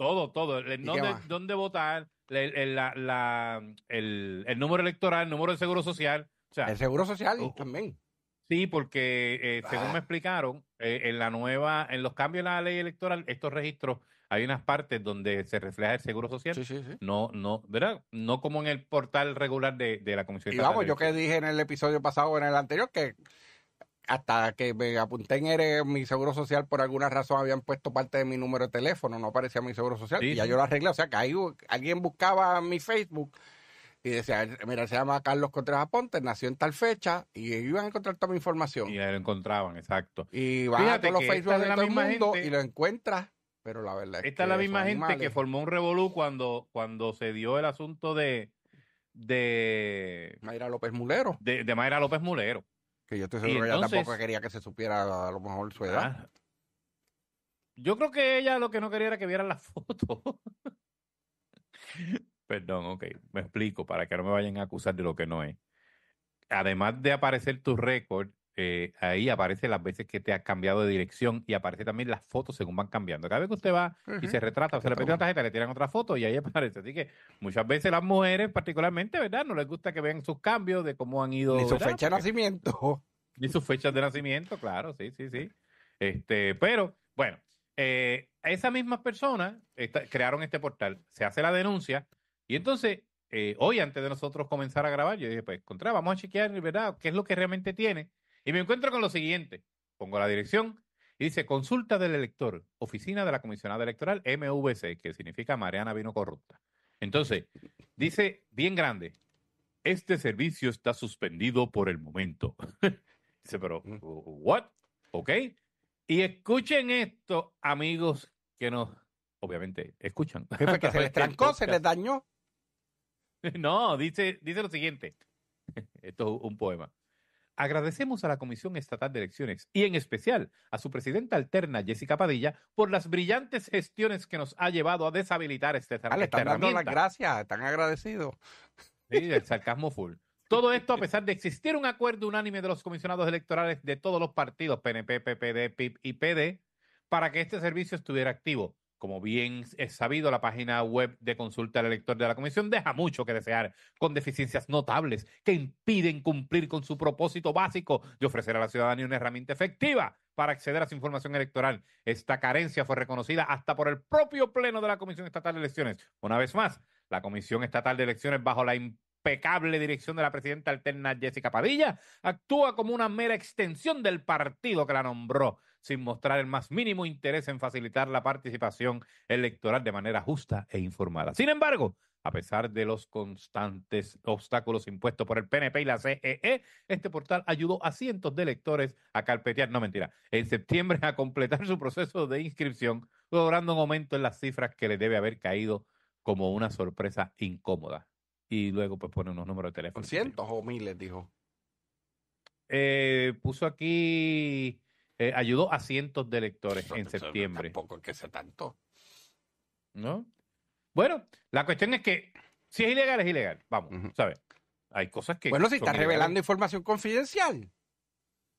Todo, todo. ¿Dónde, dónde votar? El, la, el, número electoral, el número de seguro social. el seguro social también. Sí, porque eh, según me explicaron, eh, en la nueva, en los cambios en la ley electoral, estos registros, hay unas partes donde se refleja el seguro social. No, no, ¿verdad? No como en el portal regular de, de la Comisión. Y vamos, yo que dije en el episodio pasado, en el anterior, que hasta que me apunté en mi seguro social, por alguna razón habían puesto parte de mi número de teléfono, no aparecía mi seguro social, y ya yo lo arreglé. O sea, que alguien buscaba mi Facebook y decía, mira, se llama Carlos Contreras Aponte, nació en tal fecha, y iban a encontrar toda mi información. Y ahí lo encontraban, exacto. Y vas a todos los Facebook de, la misma mundo gente, y lo encuentras, pero la verdad es Esta es la misma gente que formó un revolú cuando, cuando se dio el asunto de... de Mayra López Mulero. De, de Mayra López Mulero. Que yo estoy seguro que ella tampoco quería que se supiera a lo mejor su edad. Ah. yo creo que ella lo que no quería era que vieran la foto. Perdón, ok, me explico para que no me vayan a acusar de lo que no es. Además de aparecer tu récord eh, ahí aparece las veces que te ha cambiado de dirección y aparece también las fotos según van cambiando. Cada vez que usted va y se retrata o se le pide una tarjeta, le tiran otra foto y ahí aparece. Así que muchas veces las mujeres, particularmente, ¿verdad? No les gusta que vean sus cambios de cómo han ido. Ni su fecha de nacimiento. Ni sus fechas de nacimiento, claro, sí, sí, sí. Este, pero, bueno, eh, esas mismas personas crearon este portal, se hace la denuncia y entonces eh, hoy antes de nosotros comenzar a grabar, yo dije, pues, contra, vamos a chequear, ¿verdad? ¿Qué es lo que realmente tiene? Y me encuentro con lo siguiente. Pongo la dirección y dice, consulta del elector, oficina de la comisionada electoral MVC, que significa Mariana Vino Corrupta. Entonces, dice bien grande, este servicio está suspendido por el momento. dice, pero, ¿what? ¿Ok? Y escuchen esto, amigos que nos, obviamente, escuchan. que se les trancó, se les dañó. No, dice, dice lo siguiente. Esto es un poema. Agradecemos a la Comisión Estatal de Elecciones y en especial a su presidenta alterna, Jessica Padilla, por las brillantes gestiones que nos ha llevado a deshabilitar este ah, le están dando las gracias, están agradecidos. Sí, el sarcasmo full. Todo esto a pesar de existir un acuerdo unánime de los comisionados electorales de todos los partidos, PNP, PPD, PIP y PD, para que este servicio estuviera activo. Como bien es sabido, la página web de consulta al elector de la comisión deja mucho que desear, con deficiencias notables que impiden cumplir con su propósito básico de ofrecer a la ciudadanía una herramienta efectiva para acceder a su información electoral. Esta carencia fue reconocida hasta por el propio Pleno de la Comisión Estatal de Elecciones. Una vez más, la Comisión Estatal de Elecciones, bajo la impecable dirección de la presidenta alterna Jessica Padilla, actúa como una mera extensión del partido que la nombró sin mostrar el más mínimo interés en facilitar la participación electoral de manera justa e informada. Sin embargo, a pesar de los constantes obstáculos impuestos por el PNP y la CEE, e, este portal ayudó a cientos de electores a carpetear, no mentira, en septiembre a completar su proceso de inscripción, logrando un aumento en las cifras que le debe haber caído como una sorpresa incómoda. Y luego pues pone unos números de teléfono. Cientos o miles, dijo. Eh, puso aquí eh, ayudó a cientos de electores en septiembre. tampoco es que se tanto. ¿No? Bueno, la cuestión es que si es ilegal, es ilegal. Vamos, ¿sabes? Hay cosas que. Bueno, si está revelando información confidencial.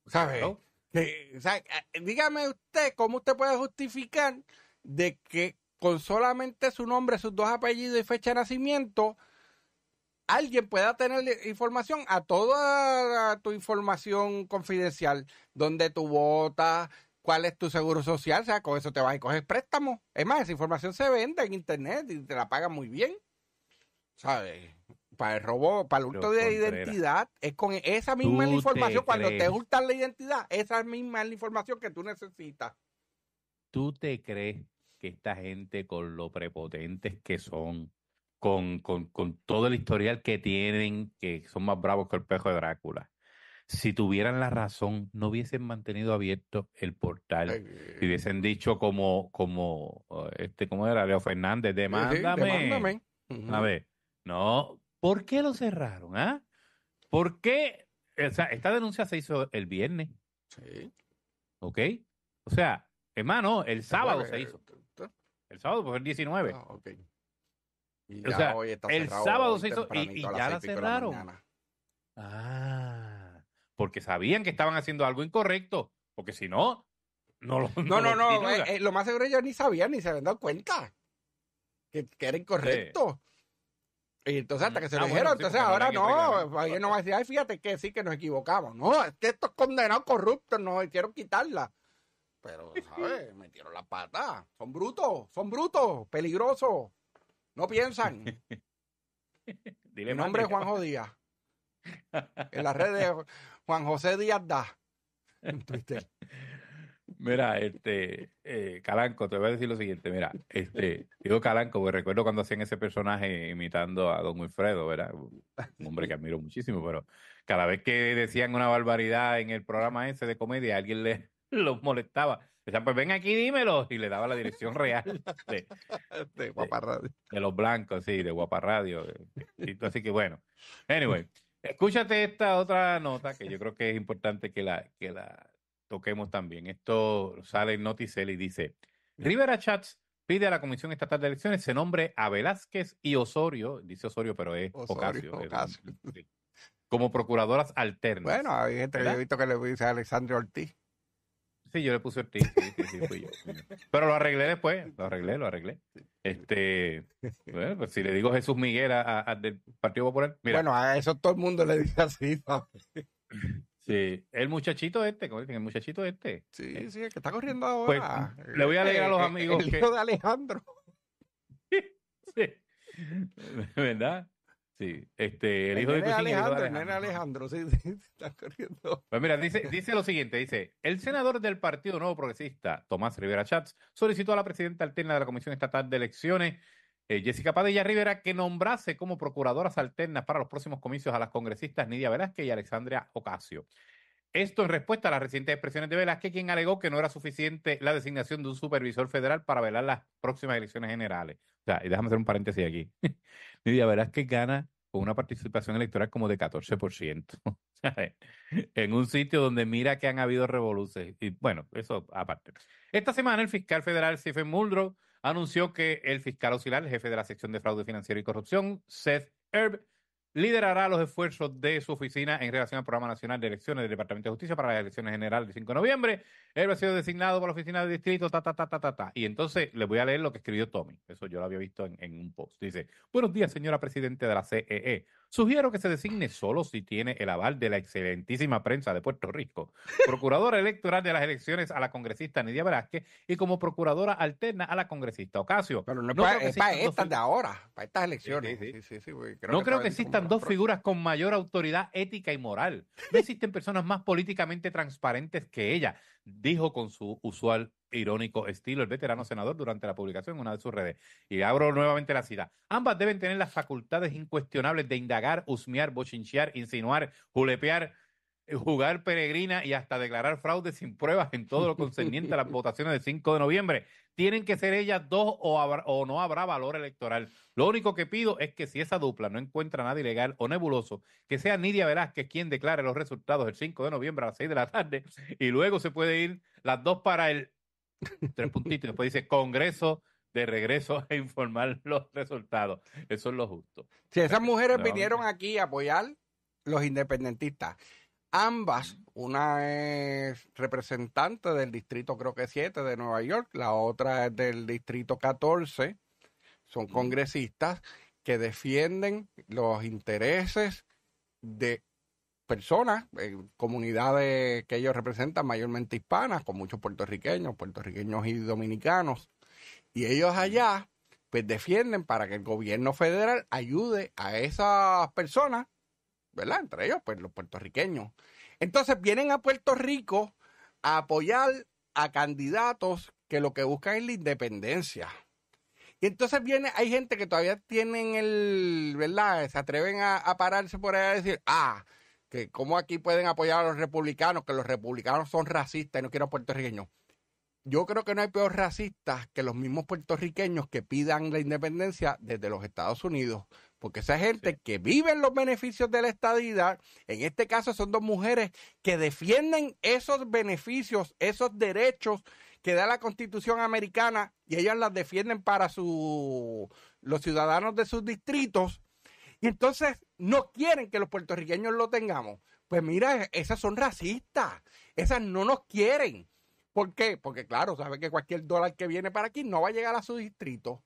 ¿Sabes? Eh, dígame usted cómo usted puede justificar de que con solamente su nombre, sus dos apellidos y fecha de nacimiento, alguien pueda tener información a toda tu información confidencial, donde tú votas, cuál es tu seguro social, o sea, con eso te vas y coges préstamo. Es más, esa información se vende en internet y te la pagan muy bien. ¿Sabes? Para el robo, para el hurto de identidad, es con esa misma información. Cuando te hurtan la identidad, esa misma es la información que tú necesitas. ¿Tú te crees que esta gente con lo prepotentes que son con, todo el historial que tienen, que son más bravos que el pejo de Drácula. Si tuvieran la razón, no hubiesen mantenido abierto el portal. hubiesen dicho como, como oh, este, ¿cómo era? Leo Fernández, demándame. A ver, no, ¿por qué lo cerraron? Ah? ¿Por qué? O sea, esta denuncia se hizo el viernes. Sí. ¿Ok? O sea, hermano, el sábado se hizo. El sábado pues, el 19. okay o sea, el sábado se hizo y, ya la cerraron. ah, porque sabían que estaban haciendo algo incorrecto, porque si no, no lo No, no, no, no eh, eh, lo más seguro ellos ni sabían ni se habían dado cuenta que, era incorrecto. Y entonces hasta mm. que se ah, lo dijeron, entonces ahora no, no no va a decir, ay, fíjate que sí, que nos equivocamos. No, es que estos condenados corruptos nos hicieron quitarla. Pero, ¿sabes? Metieron la pata. Son brutos, son brutos, peligrosos. No piensan. Dile Mi nombre es Juanjo Díaz. En las redes Juan José Díaz Da. En Twitter. Mira, este, eh, Calanco, te voy a decir lo siguiente, mira, este, digo Calanco, porque recuerdo cuando hacían ese personaje imitando a Don Wilfredo, ¿verdad? Un hombre que admiro muchísimo, pero cada vez que decían una barbaridad en el programa ese de comedia, alguien le los molestaba sea, pues ven aquí, dímelo. Y le daba la dirección real de, Guapa Radio. De, los blancos, sí, de Guapa Radio. así que bueno. Anyway, escúchate esta otra nota que yo creo que es importante que la, que toquemos también. Esto sale en Noticel y dice: Rivera Chats pide a la Comisión Estatal de Elecciones se nombre a Velázquez y Osorio, dice Osorio, pero es Ocasio. como procuradoras alternas. Bueno, hay gente que he visto que le dice a Alexandre Ortiz. Sí, yo le puse el Sí, Pero lo arreglé después, lo arreglé, lo arreglé. Este, pues si le digo Jesús Miguel al del Partido Popular, mira. Bueno, a eso todo el mundo le dice así. Sí, el muchachito este, ¿cómo el muchachito este. Sí, sí, el que está corriendo ahora. Pues, le voy a leer a los eh, eh, amigos. El, el hijo de Alejandro. sí, ¿verdad? Sí, este, el, hijo de Alejandro, Alejandro, sí, corriendo. Pues mira, dice, dice lo siguiente, dice, el senador del Partido Nuevo Progresista, Tomás Rivera Chats, solicitó a la presidenta alterna de la Comisión Estatal de Elecciones, eh, Jessica Padilla Rivera, que nombrase como procuradoras alternas para los próximos comicios a las congresistas Nidia Velázquez y Alexandria Ocasio. Esto en respuesta a las recientes expresiones de Velázquez, quien alegó que no era suficiente la designación de un supervisor federal para velar las próximas elecciones generales. O sea, y déjame hacer un paréntesis aquí. Lidia Velázquez gana con una participación electoral como de 14%. en un sitio donde mira que han habido revoluciones. Y bueno, eso aparte. Esta semana el fiscal federal Stephen Muldrow anunció que el fiscal auxiliar, el jefe de la sección de fraude financiero y corrupción, Seth Erb, liderará los esfuerzos de su oficina en relación al Programa Nacional de Elecciones del Departamento de Justicia para las elecciones generales del 5 de noviembre. Él ha sido designado por la oficina de distrito, ta, ta, ta, ta, Y entonces le voy a leer lo que escribió Tommy. Eso yo lo había visto en, en un post. Dice, buenos días, señora Presidente de la CEE. E. Sugiero que se designe solo si tiene el aval de la excelentísima prensa de Puerto Rico, procuradora electoral de las elecciones a la congresista Nidia Velázquez y como procuradora alterna a la congresista Ocasio. Pero no, para de ahora, para estas elecciones. no creo que existan dos figuras con mayor autoridad ética y moral. No existen personas más políticamente transparentes que ella dijo con su usual irónico estilo el veterano senador durante la publicación en una de sus redes. Y abro nuevamente la cita. Ambas deben tener las facultades incuestionables de indagar, husmear, bochinchear, insinuar, julepear, eh, jugar peregrina y hasta declarar fraude sin pruebas en todo lo concerniente a las votaciones del 5 de noviembre tienen que ser ellas dos o, o, no habrá valor electoral. Lo único que pido es que si esa dupla no encuentra nada ilegal o nebuloso, que sea Nidia Velázquez quien declare los resultados el 5 de noviembre a las 6 de la tarde y luego se puede ir las dos para el tres puntitos y después dice Congreso de regreso a informar los resultados. Eso es lo justo. Si esas mujeres vinieron aquí a apoyar los independentistas Ambas, una es representante del distrito creo que 7 de Nueva York, la otra es del distrito 14. Son congresistas que defienden los intereses de personas, eh, comunidades que ellos representan, mayormente hispanas, con muchos puertorriqueños, puertorriqueños y dominicanos. Y ellos allá, pues defienden para que el gobierno federal ayude a esas personas ¿verdad? Entre ellos, pues los puertorriqueños. Entonces vienen a Puerto Rico a apoyar a candidatos que lo que buscan es la independencia. Y entonces viene, hay gente que todavía tienen el, ¿verdad? Se atreven a, pararse por ahí a decir, ah, que cómo aquí pueden apoyar a los republicanos, que los republicanos son racistas y no quieren puertorriqueños. Yo creo que no hay peor racistas que los mismos puertorriqueños que pidan la independencia desde los Estados Unidos, porque esa gente que vive en los beneficios de la estadidad, en este caso son dos mujeres que defienden esos beneficios, esos derechos que da la Constitución americana y ellas las defienden para los ciudadanos de sus distritos. Y entonces no quieren que los puertorriqueños lo tengamos. Pues mira, esas son racistas. Esas no nos quieren. ¿Por qué? Porque claro, sabe que cualquier dólar que viene para aquí no va a llegar a su distrito.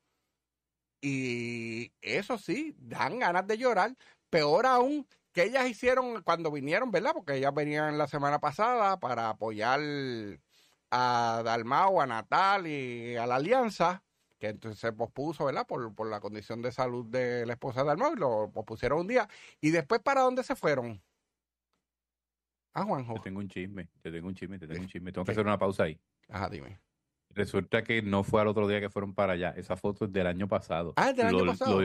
Y eso sí, dan ganas de llorar. Peor aún, que ellas hicieron cuando vinieron, ¿verdad? Porque ellas venían la semana pasada para apoyar a Dalmau, a Natal y a la Alianza, que entonces se pospuso, ¿verdad? Por, por la condición de salud de la esposa de Dalmau y lo pospusieron un día. ¿Y después para dónde se fueron? Ah, Juanjo. Yo tengo un chisme, yo tengo un chisme, te tengo un chisme. Tengo que hacer una pausa ahí. Ajá, dime. Resulta que no fue al otro día que fueron para allá. Esa foto es del año pasado. Ah, del año lo, pasado.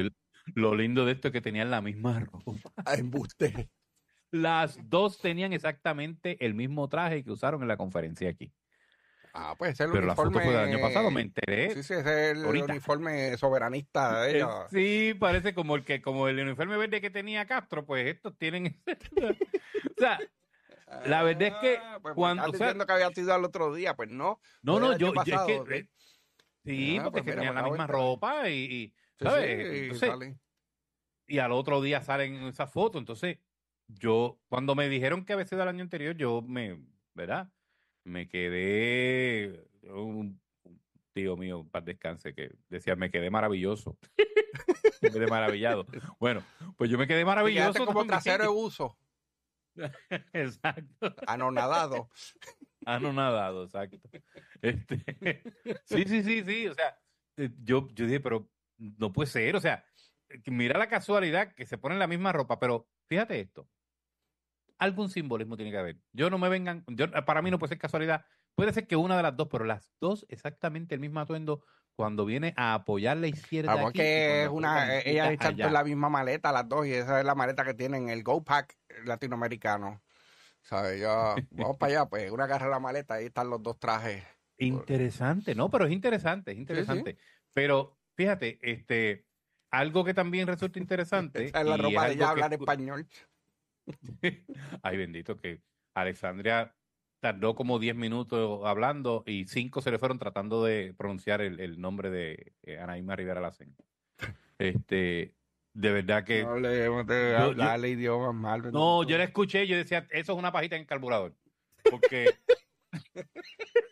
Lo, lindo de esto es que tenían la misma ropa. Ah, Las dos tenían exactamente el mismo traje que usaron en la conferencia aquí. Ah, pues es el Pero la foto fue del año pasado, me enteré. Sí, sí, es el uniforme soberanista de eh, Sí, parece como el que, como el uniforme verde que tenía Castro, pues estos tienen. o sea, la ah, verdad es que pues cuando. Estás o sea, que había sido al otro día, pues no. No, no, yo, es que. ¿sí? Ah, porque pues tenían la misma ropa y, y ¿sabes? y, y, al otro día salen esas fotos. Entonces, yo, cuando me dijeron que había sido el año anterior, yo me, ¿verdad? Me quedé, un, tío mío, para descanse, que decía, me quedé maravilloso. me quedé maravillado. Bueno, pues yo me quedé maravilloso. como trasero de uso. Exacto. Anonadado. Anonadado, exacto. Este, sí, sí, sí, sí. O sea, eh, yo, yo dije, pero no puede ser. O sea, mira la casualidad que se ponen la misma ropa, pero fíjate esto. Algún simbolismo tiene que haber. Yo no me vengan, yo, para mí no puede ser casualidad. Puede ser que una de las dos, pero las dos exactamente el mismo atuendo cuando viene a apoyar la izquierda. aquí, que es una, ella está con la misma maleta, las dos, y esa es la maleta que tienen el Go Pack latinoamericano. ¿Sabes? Ya, vamos para allá, pues una agarra la maleta, ahí están los dos trajes. Interesante, no, pero es interesante, es interesante. Pero fíjate, este, algo que también resulta interesante. Esa es la ropa de ella hablar español. Ay, bendito que Alexandria tardó como 10 minutos hablando y 5 se le fueron tratando de pronunciar el, nombre de eh, Anaíma Rivera Lacen. Este, de verdad que. No le mal. No, yo le escuché yo decía, eso es una pajita en el carburador. Porque.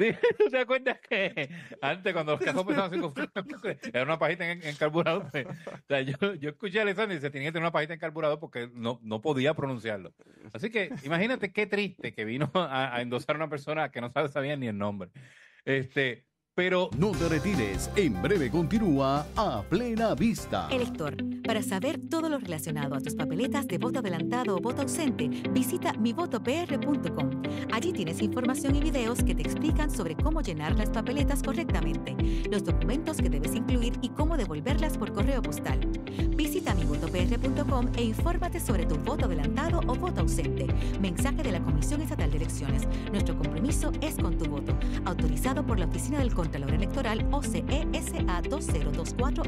¿tú te acuerdas que antes cuando los a estaban sin era una pajita en, carburador? O sea, yo, yo escuché a Alessandro y se tenía que tener una pajita en carburador porque no, no podía pronunciarlo. Así que imagínate qué triste que vino a, a endosar una persona que no sabía ni el nombre. Este, pero no te retires. En breve continúa a plena vista. Elector, para saber todo lo relacionado a tus papeletas de voto adelantado o voto ausente, visita mivotopr.com. Allí tienes información y videos que te explican sobre cómo llenar las papeletas correctamente, los documentos que debes incluir y cómo devolverlas por correo postal. Visita mivotopr.com e infórmate sobre tu voto adelantado o voto ausente. Mensaje de la Comisión Estatal de Elecciones. Nuestro compromiso es con tu voto. Autorizado por la Oficina del correo Contralor Electoral OCESA e 2024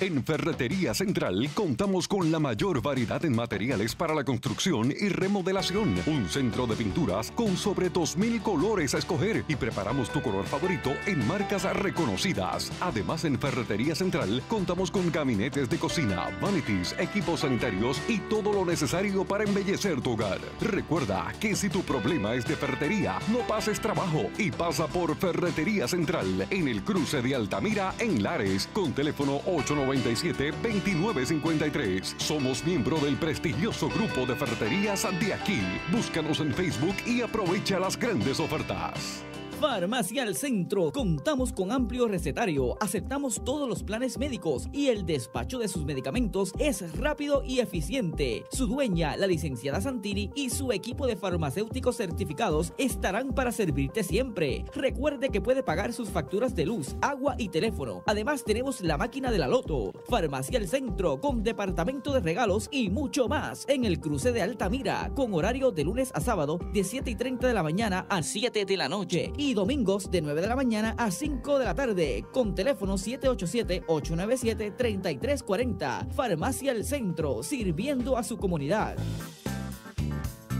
En Ferretería Central contamos con la mayor variedad en materiales para la construcción y remodelación. Un centro de pinturas con sobre 2.000 colores a escoger y preparamos tu color favorito en marcas reconocidas. Además, en Ferretería Central contamos con gabinetes de cocina, vanities, equipos sanitarios y todo lo necesario para embellecer tu hogar. Recuerda que si tu problema es de ferretería, no pases trabajo y pasa por Ferretería Central, en el cruce de Altamira, en Lares, con teléfono 897-2953. Somos miembro del prestigioso grupo de ferreterías de aquí. Búscanos en Facebook y aprovecha las grandes ofertas. Farmacia El Centro. Contamos con amplio recetario, aceptamos todos los planes médicos y el despacho de sus medicamentos es rápido y eficiente. Su dueña, la licenciada Santini, y su equipo de farmacéuticos certificados estarán para servirte siempre. Recuerde que puede pagar sus facturas de luz, agua y teléfono. Además, tenemos la máquina de la Loto, Farmacia El Centro, con departamento de regalos y mucho más en el cruce de Altamira, con horario de lunes a sábado de 7 y 30 de la mañana a 7 de la noche y domingos de 9 de la mañana a 5 de la tarde con teléfono 787-897-3340. Farmacia El Centro, sirviendo a su comunidad.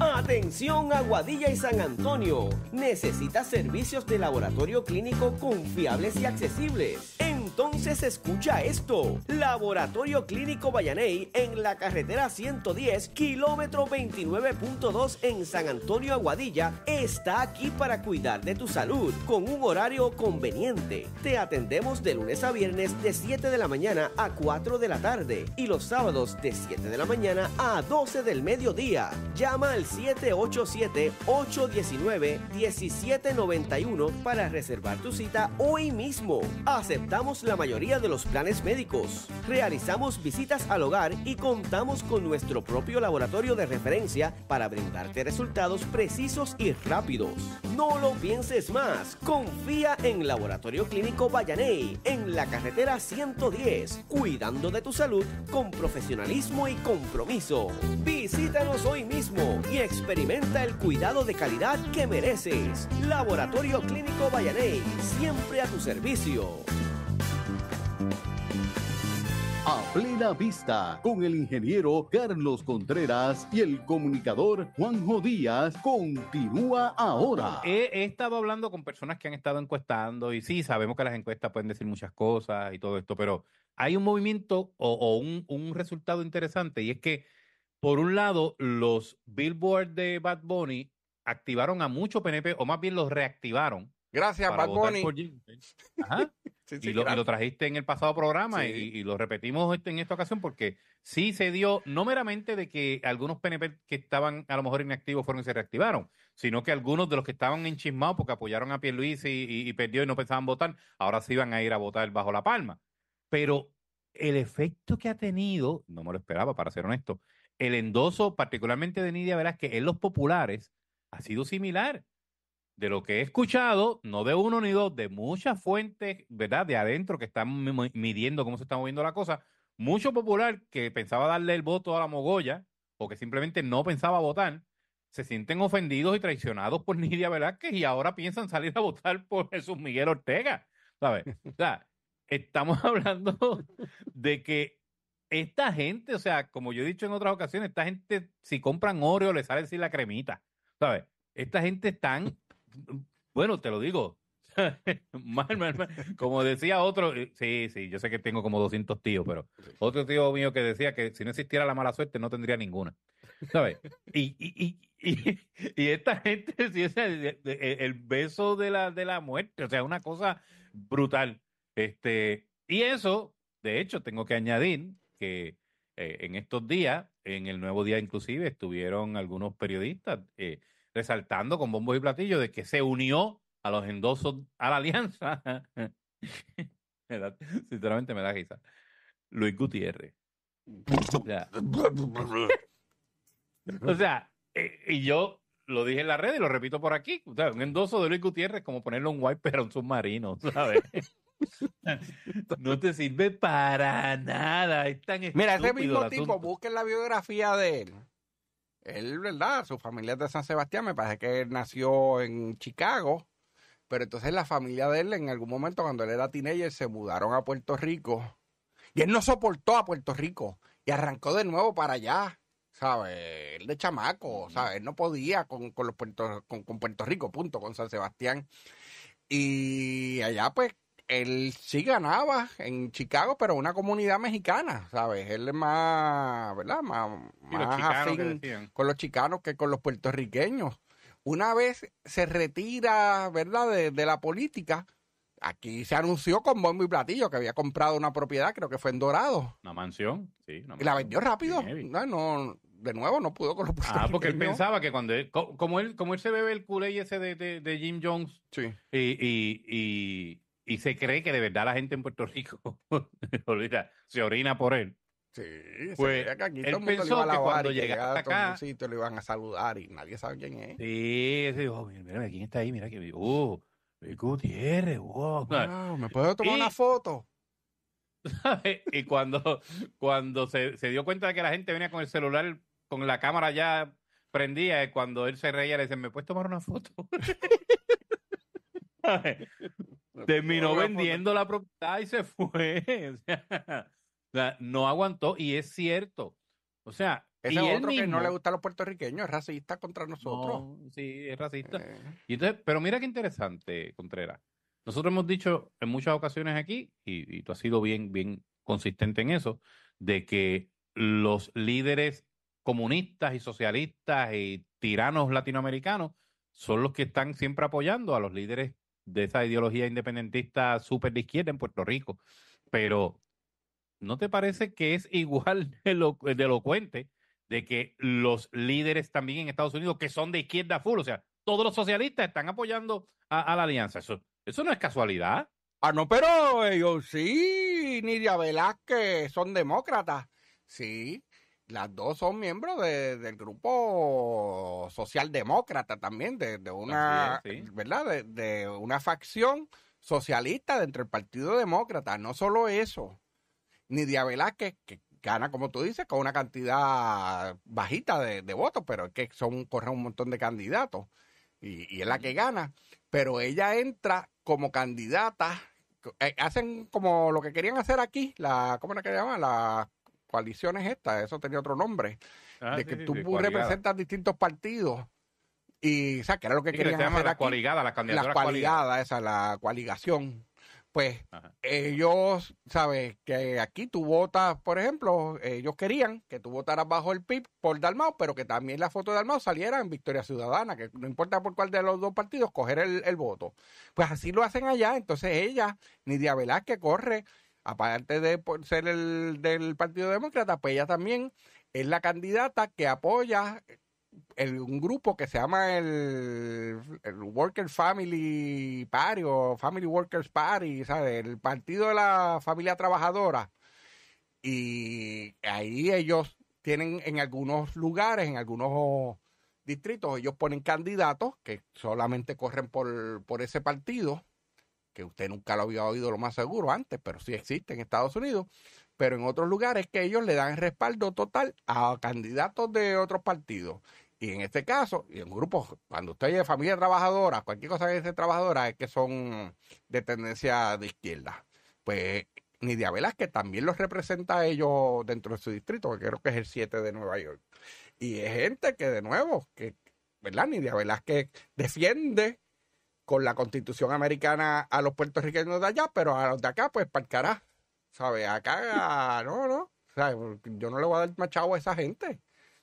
Atención Aguadilla y San Antonio. Necesitas servicios de laboratorio clínico confiables y accesibles. Entonces escucha esto. Laboratorio Clínico Vallaney en la carretera 110, kilómetro 29.2 en San Antonio Aguadilla, está aquí para cuidar de tu salud con un horario conveniente. Te atendemos de lunes a viernes de 7 de la mañana a 4 de la tarde y los sábados de 7 de la mañana a 12 del mediodía. Llama al 787-819-1791 para reservar tu cita hoy mismo. Aceptamos la mayoría de los planes médicos. Realizamos visitas al hogar y contamos con nuestro propio laboratorio de referencia para brindarte resultados precisos y rápidos. No lo pienses más. Confía en Laboratorio Clínico Vallaney, en la carretera 110, cuidando de tu salud con profesionalismo y compromiso. Visítanos hoy mismo y experimenta el cuidado de calidad que mereces. Laboratorio Clínico Bayané. siempre a tu servicio. A plena vista, con el ingeniero Carlos Contreras y el comunicador Juanjo Díaz, continúa ahora. He, estado hablando con personas que han estado encuestando y sí, sabemos que las encuestas pueden decir muchas cosas y todo esto, pero hay un movimiento o, un, resultado interesante y es que por un lado, los billboards de Bad Bunny activaron a muchos PNP, o más bien los reactivaron. Gracias, Bad Bunny. Ajá. y, lo, trajiste en el pasado programa y, lo repetimos este, en esta ocasión porque sí se dio, no meramente de que algunos PNP que estaban a lo mejor inactivos fueron y se reactivaron, sino que algunos de los que estaban enchismados porque apoyaron a Pierluisi y, y, perdió y no pensaban votar, ahora sí iban a ir a votar bajo la palma. Pero el efecto que ha tenido, no me lo esperaba para ser honesto, el endoso, particularmente de Nidia Velázquez, en los populares, ha sido similar. De lo que he escuchado, no de uno ni dos, de muchas fuentes, ¿verdad? De adentro que están midiendo cómo se está moviendo la cosa. Mucho popular que pensaba darle el voto a la mogolla o que simplemente no pensaba votar, se sienten ofendidos y traicionados por Nidia Velázquez y ahora piensan salir a votar por Jesús Miguel Ortega. ¿Sabes? O sea, estamos hablando de que esta gente, o sea, como yo he dicho en otras ocasiones, esta gente, si compran Oreo, les sale así la cremita. ¿Sabes? Esta gente están, bueno, te lo digo, Como decía otro, eh, sí, sí, yo sé que tengo como 200 tíos, pero otro tío mío que decía que si no existiera la mala suerte no tendría ninguna. ¿Sabes? Y, esta gente, si es el, beso de la, muerte, o sea, una cosa brutal. Este, y eso, de hecho, tengo que añadir eh, en estos días, en el nuevo día inclusive, estuvieron algunos periodistas eh, resaltando con bombos y platillos de que se unió a los endosos a la alianza. sinceramente me da risa. Luis Gutiérrez. O sea, eh, y yo lo dije en la red y lo repito por aquí. un endoso de Luis Gutiérrez es como ponerle un wiper a un submarino, ¿sabes? no te sirve para nada. Es tan Mira, ese mismo tipo, busquen la biografía de él. Él, ¿verdad? Su familia es de San Sebastián, me parece que él nació en Chicago, pero entonces la familia de él en algún momento cuando él era teenager se mudaron a Puerto Rico y él no soportó a Puerto Rico y arrancó de nuevo para allá. ¿sabes? Él de chamaco, ¿sabes? Él no podía con, los con, con Puerto Rico, punto, con San Sebastián. Y allá, pues, él sí ganaba en Chicago, pero una comunidad mexicana, ¿sabes? Él es más, ¿verdad? Más, más con los chicanos que con los puertorriqueños. Una vez se retira, ¿verdad? De, la política, aquí se anunció con bombo y platillo que había comprado una propiedad, creo que fue en Dorado. Una mansión, sí. Y la vendió rápido. No, no, de nuevo no pudo con los Ah, porque él pensaba que cuando él, como él, se bebe el culé ese de, Jim Jones, sí. y y se cree que de verdad la gente en Puerto Rico se orina por él. Sí, pues, que aquí él pensó que cuando y llegara acá, el sitio, le iban a saludar y nadie sabe quién es. Sí, ese dijo, mira, quién está ahí, mira que oh, Gutiérrez, wow. me puedo tomar una foto. Y cuando, cuando se, se, dio cuenta de que la gente venía con el celular, con la cámara ya prendida, cuando él se reía, le decía, ¿me puedes tomar una foto? Terminó pues, vendiendo la propiedad y se fue. no aguantó y es cierto. O sea, ese otro que no le gusta a los puertorriqueños, es racista contra nosotros. sí, es racista. Eh. pero mira qué interesante, Contreras. Nosotros hemos dicho en muchas ocasiones aquí, y, y tú has sido bien, bien consistente en eso, de que los líderes comunistas y socialistas y tiranos latinoamericanos son los que están siempre apoyando a los líderes de esa ideología independentista súper de izquierda en Puerto Rico. Pero, ¿no te parece que es igual de, elocuente de que los líderes también en Estados Unidos, que son de izquierda full, o sea, todos los socialistas están apoyando a, la alianza? Eso, eso no es casualidad. Ah, no, pero ellos sí, Nidia Velázquez, son demócratas. Sí, las dos son miembros del grupo socialdemócrata también, de, de una, ¿verdad? De, una facción socialista dentro del Partido Demócrata. No solo eso, ni Velázquez, que gana, como tú dices, con una cantidad bajita de, votos, pero es que son, corren un montón de candidatos y, y, es la que gana. Pero ella entra como candidata, eh, hacen como lo que querían hacer aquí, la, ¿cómo era que llama La coalición es esta, eso tenía otro nombre, ah, de que tú representas distintos partidos y, o sea, que era lo que querían hacer la aquí. la la esa, la coaligación. Pues ellos, ¿sabes? Que aquí tú votas, por ejemplo, ellos querían que tú votaras bajo el PIB por Dalmao, pero que también la foto de Dalmau saliera en Victoria Ciudadana, que no importa por cuál de los dos partidos coger el, el voto. Pues así lo hacen allá, entonces ella, ni Nidia que corre aparte de ser el del Partido Demócrata, pues ella también es la candidata que apoya eh, un grupo que se llama el, el, Worker Family Party o Family Workers Party, ¿sabes? El Partido de la Familia Trabajadora. Y ahí ellos tienen en algunos lugares, en algunos distritos, ellos ponen candidatos que solamente corren por, por ese partido que usted nunca lo había oído lo más seguro antes, pero sí existe en Estados Unidos, pero en otros lugares que ellos le dan respaldo total a candidatos de otros partidos. Y en este caso, y en grupos, cuando usted es familia trabajadora, cualquier cosa que sea trabajadora, es que son de tendencia de izquierda. Pues Nidia Velázquez también los representa a ellos dentro de su distrito, que creo que es el 7 de Nueva York. Y es gente que, de nuevo, que, ¿verdad? Nidia Velázquez defiende con la constitución americana a los puertorriqueños de allá, pero a los de acá, pues parcará, ¿Sabes? Acá, ah, no, no. ¿sabes? Yo no le voy a dar machado a esa gente.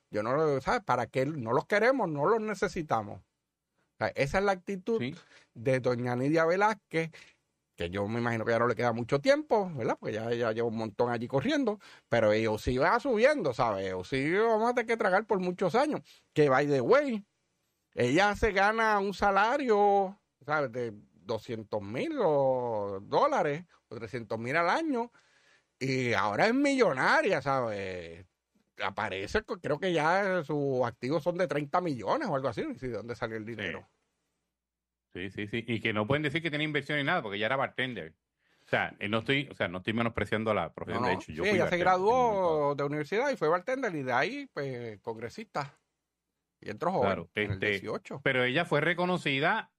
Yo no lo, ¿sabes? ¿Para qué? No los queremos, no los necesitamos. Esa es la actitud de doña Nidia Velázquez, que yo me imagino que ya no le queda mucho tiempo, ¿verdad? Porque ya, lleva un montón allí corriendo, pero ellos sí va subiendo, ¿sabes? O sí vamos a tener que tragar por muchos años. Que by de way, ella se gana un salario ¿sabes? De 200 mil dólares o 300 mil al año y ahora es millonaria, ¿sabes? Aparece, creo que ya sus activos son de 30 millones o algo así, ¿de dónde salió el dinero? Sí. sí, sí, Y que no pueden decir que tiene inversión ni nada porque ya era bartender. O sea, eh, no estoy, o sea, no estoy menospreciando la profesión. de hecho, ella se graduó de universidad y fue bartender y de ahí, pues, congresista. Y entró joven, en 18. Este, pero ella fue reconocida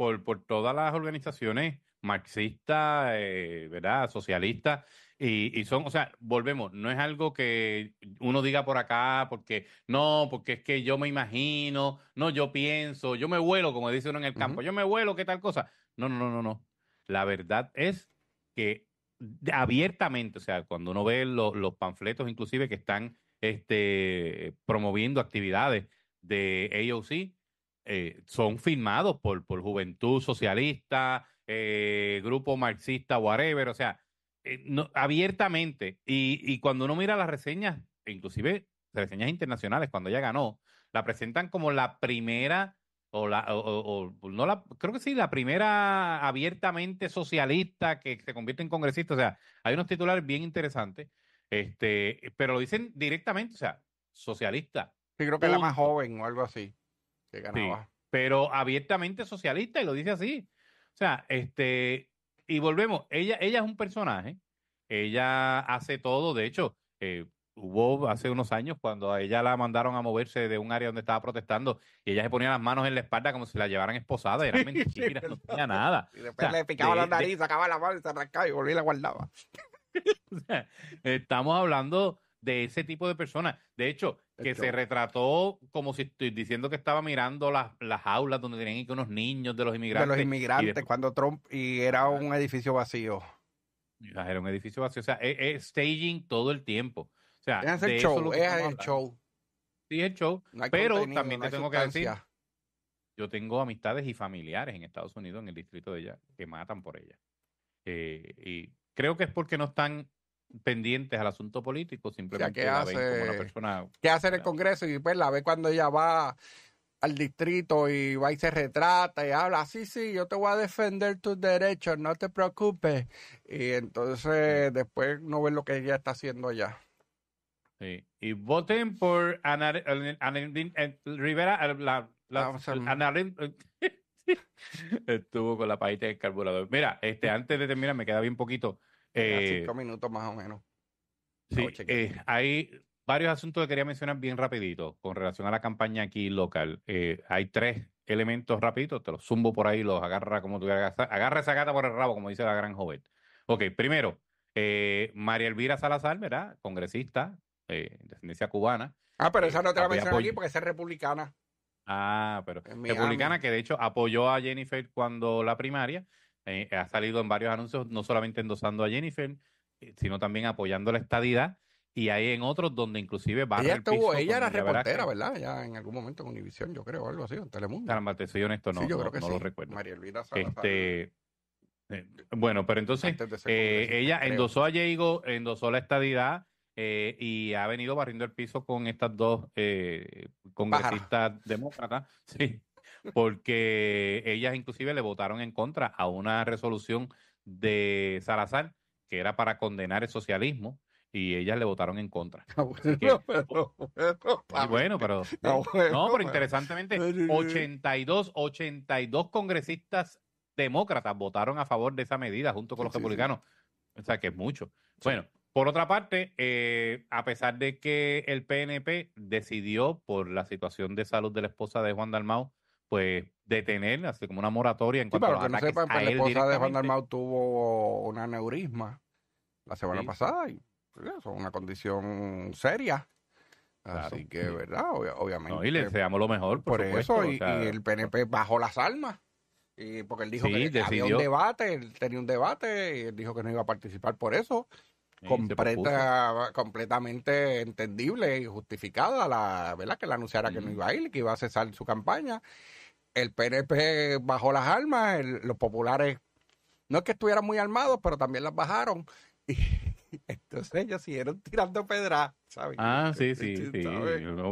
por, por todas las organizaciones marxistas, eh, ¿verdad? Socialistas. Y, y, son, o sea, volvemos, no es algo que uno diga por acá, porque no, porque es que yo me imagino, no, yo pienso, yo me vuelo, como dice uno en el campo, yo me vuelo, qué tal cosa. No, no, no, no, no. La verdad es que abiertamente, o sea, cuando uno ve los panfletos inclusive que están este, promoviendo actividades de AOC, eh, son firmados por, por Juventud Socialista, eh, Grupo Marxista, whatever, o sea, eh, abiertamente. Y, y, cuando uno mira las reseñas, e inclusive reseñas internacionales, cuando ella ganó, la presentan como la primera, o la, no la, creo que sí, la primera abiertamente socialista que se convierte en congresista. O sea, hay unos titulares bien interesantes, este, pero lo dicen directamente, o sea, socialista. Sí, creo que es la más joven o algo así que ganaba. pero abiertamente socialista y lo dice así. O sea, este, y volvemos, ella, ella es un personaje, ella hace todo, de hecho, eh, hubo hace unos años cuando a ella la mandaron a moverse de un área donde estaba protestando y ella se ponía las manos en la espalda como si la llevaran esposada y era mentira, no tenía nada. Y después le picaba la nariz, sacaba la mano y se arrancaba y volvía y la guardaba. o sea, estamos hablando de ese tipo de personas. De hecho, que se retrató como si estoy diciendo que estaba mirando las, aulas donde tenían que unos niños de los inmigrantes. De los inmigrantes, cuando Trump y era un edificio vacío. Era un edificio vacío, o sea, e, es, staging todo el tiempo. O sea, es el show, es el show. Sí, es el show, pero también te tengo que decir, yo tengo amistades y familiares en Estados Unidos, en el distrito de ella, que matan por ella. Eh, y creo que es porque no están pendientes al asunto político, simplemente que hace, ¿Qué hace en el Congreso? Y pues la ve cuando ella va al distrito y va y se retrata y habla, sí, sí, yo te voy a defender tus derechos, no te preocupes. Y entonces después no ve lo que ella está haciendo allá. Sí. Y voten por Ana, eh, Rivera, eh, la, eh, estuvo con la paita de carburador. Mira, este, antes de terminar, me queda bien poquito. Eh, cinco minutos más o menos. Sí, eh, hay varios asuntos que quería mencionar bien rapidito con relación a la campaña aquí local. Eh, hay tres elementos rápidos, te los zumbo por ahí, los agarra como tú quieras. Agarra esa gata por el rabo, como dice la gran joven. Ok, primero, María Elvira Salazar, ¿verdad? Congresista, descendencia cubana. Ah, pero esa no te la mencioné aquí porque es republicana. Ah, pero republicana que de hecho apoyó a Jennifer cuando la primaria eh, ha salido en varios anuncios, no solamente endosando a Jennifer, eh, sino también apoyando la estadidad. Y hay en otros donde inclusive va Ella, estuvo, ella era reportera, ¿verdad? Ya en algún momento en Univisión, yo creo, algo así, en Telemundo. Caramba, te soy honesto, no, no, no lo recuerdo. María Elvira Salazar. Este, eh, bueno, pero entonces ella endosó a Diego, endosó la estadidad eh, y ha venido barriendo el piso con estas dos congresistas demócratas. Sí porque ellas inclusive le votaron en contra a una resolución de Salazar que era para condenar el socialismo y ellas le votaron en contra. Ah, bueno, pero, ah, bueno, pero interesantemente 82 congresistas demócratas votaron a favor de esa medida junto con los republicanos. O sea, que es mucho. Bueno, por otra parte, eh, a pesar de que el PNP decidió por la situación de salud de la esposa de Juan Dalmau pues detener, así como una moratoria en cuanto a los que la esposa de Juan Dalmau tuvo un aneurisma la semana pasada y pues, eso es una condición seria. Así que, ¿verdad? obviamente. y le deseamos lo mejor. Por, eso, y, el PNP bajó las armas. Y porque él dijo que había un debate, él tenía un debate, y él dijo que no iba a participar por eso. Completa, completamente entendible y justificada, la verdad que él anunciara que no iba a ir, que iba a cesar su campaña el PNP bajó las armas, los populares no es que estuvieran muy armados, pero también las bajaron. Y, entonces ellos siguieron tirando pedra ¿sabes? Ah, sí, sí, sí.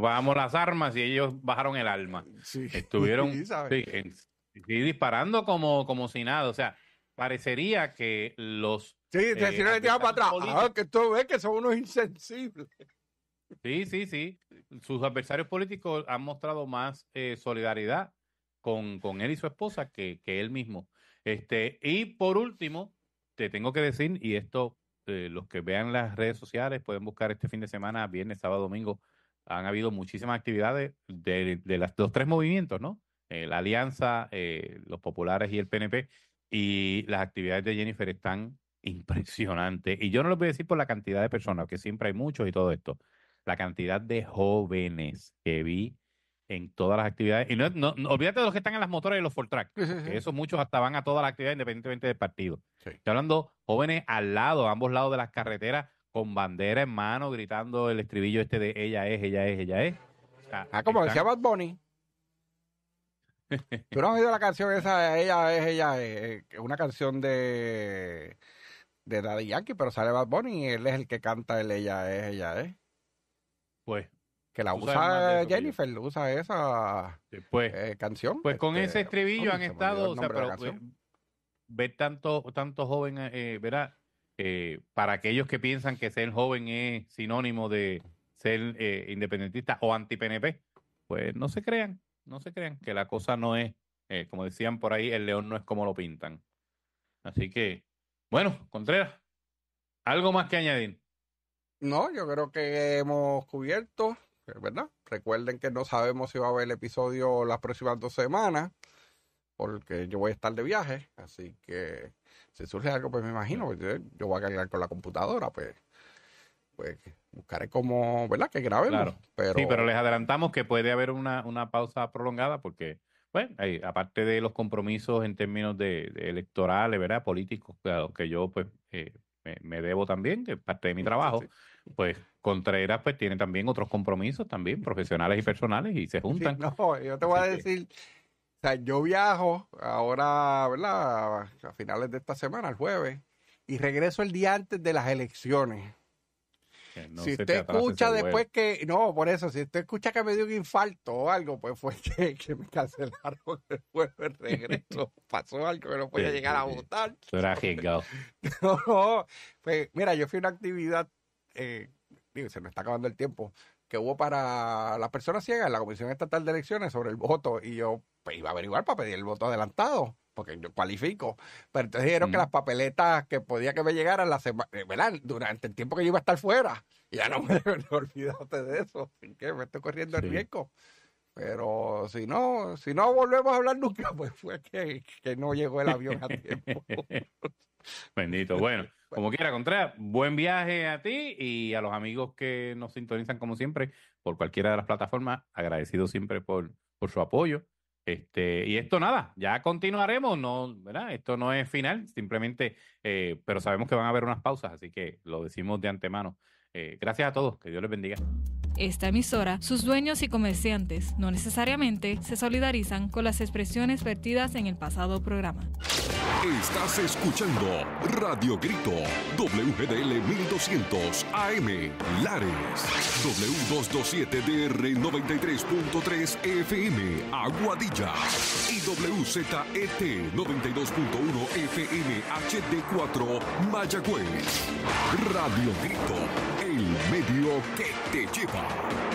Bajamos las armas y ellos bajaron el alma. Estuvieron disparando como, como si nada. O sea, parecería que los... Sí, eh, atrás. Ah, que tú ves que son unos insensibles. Sí, sí, sí. Sus adversarios políticos han mostrado más eh, solidaridad con, él y su esposa que, él mismo. Este, y por último, te tengo que decir, y esto eh, los que vean las redes sociales pueden buscar este fin de semana, viernes, sábado, domingo, han habido muchísimas actividades de, los tres movimientos, ¿no? Eh, la Alianza, eh, los populares y el PNP, y las actividades de Jennifer están impresionantes. Y yo no lo voy a decir por la cantidad de personas, que siempre hay muchos y todo esto, la cantidad de jóvenes que vi en todas las actividades. Y no, no, olvídate de los que están en las motores y los full track, que esos muchos hasta van a todas las actividades independientemente del partido. Estoy hablando jóvenes al lado, a ambos lados de las carreteras, con bandera en mano, gritando el estribillo este de ella es, ella es, ella es. ah, como decía Bad Bunny. ¿Tú no has oído la canción esa, ella es, ella eh, es? Una canción de, de Daddy Yankee, pero sale Bad Bunny y él es el que canta el ella es, ella es. Pues que la usa Jennifer, usa esa pues, eh, canción. Pues con este, ese estribillo han estado, o sea, eh, ver tanto, joven, eh, ¿verdad? para aquellos que piensan que ser joven es sinónimo de ser independentista o anti-PNP, pues no se crean, no se crean que la cosa no es, como decían por ahí, el león no es como lo pintan. Así que, bueno, Contreras, ¿algo más que añadir? No, yo creo que hemos cubierto eh, ¿verdad? Recuerden que no sabemos si va a haber el episodio las próximas dos semanas, porque yo voy a estar de viaje, así que si surge algo, pues me imagino, pues, yo, voy a cargar con la computadora, pues, pues buscaré como, ¿verdad? Que grabemos Pero... Sí, pero les adelantamos que puede haber una, una pausa prolongada porque... Bueno, aparte de los compromisos en términos de, electorales, ¿verdad? Políticos, claro, que yo pues eh, me, debo también, que parte de mi trabajo pues Contreras pues tiene también otros compromisos también, profesionales y personales, y se juntan. no, yo te voy a decir, o sea, yo viajo ahora, ¿verdad? A finales de esta semana, el jueves, y regreso el día antes de las elecciones. si usted escucha después que, no, por eso, si usted escucha que me dio un infarto o algo, pues fue que, me cancelaron el jueves regreso. Pasó algo que no podía llegar a votar. Era no, pues mira, yo fui a una actividad eh, se me está acabando el tiempo, que hubo para las personas ciegas en la Comisión Estatal de Elecciones sobre el voto y yo pues, iba a averiguar para pedir el voto adelantado porque yo cualifico, pero entonces dijeron que las papeletas que podía que me llegaran la eh, durante el tiempo que yo iba a estar fuera, ya no me, olvidaste de eso, que me estoy corriendo el riesgo. Pero si no, si no volvemos a hablar nunca, pues fue que no llegó el avión a tiempo. Bendito. Bueno, como quiera, Contreras, buen viaje a ti y a los amigos que nos sintonizan como siempre por cualquiera de las plataformas. Agradecido siempre por, por su apoyo. Este, y esto nada, ya continuaremos, no, ¿verdad? Esto no es final, simplemente, eh, pero sabemos que van a haber unas pausas, así que lo decimos de antemano. Eh, gracias a todos, que Dios les bendiga esta emisora, sus dueños y comerciantes no necesariamente se solidarizan con las expresiones vertidas en el pasado programa. Estás escuchando Radio Grito, WGDL 1200 AM, Lares, W227DR 93.3 FM, Aguadilla y WZET 92.1 FM HD4, Mayagüez. Radio Grito, el medio que te lleva. Wow.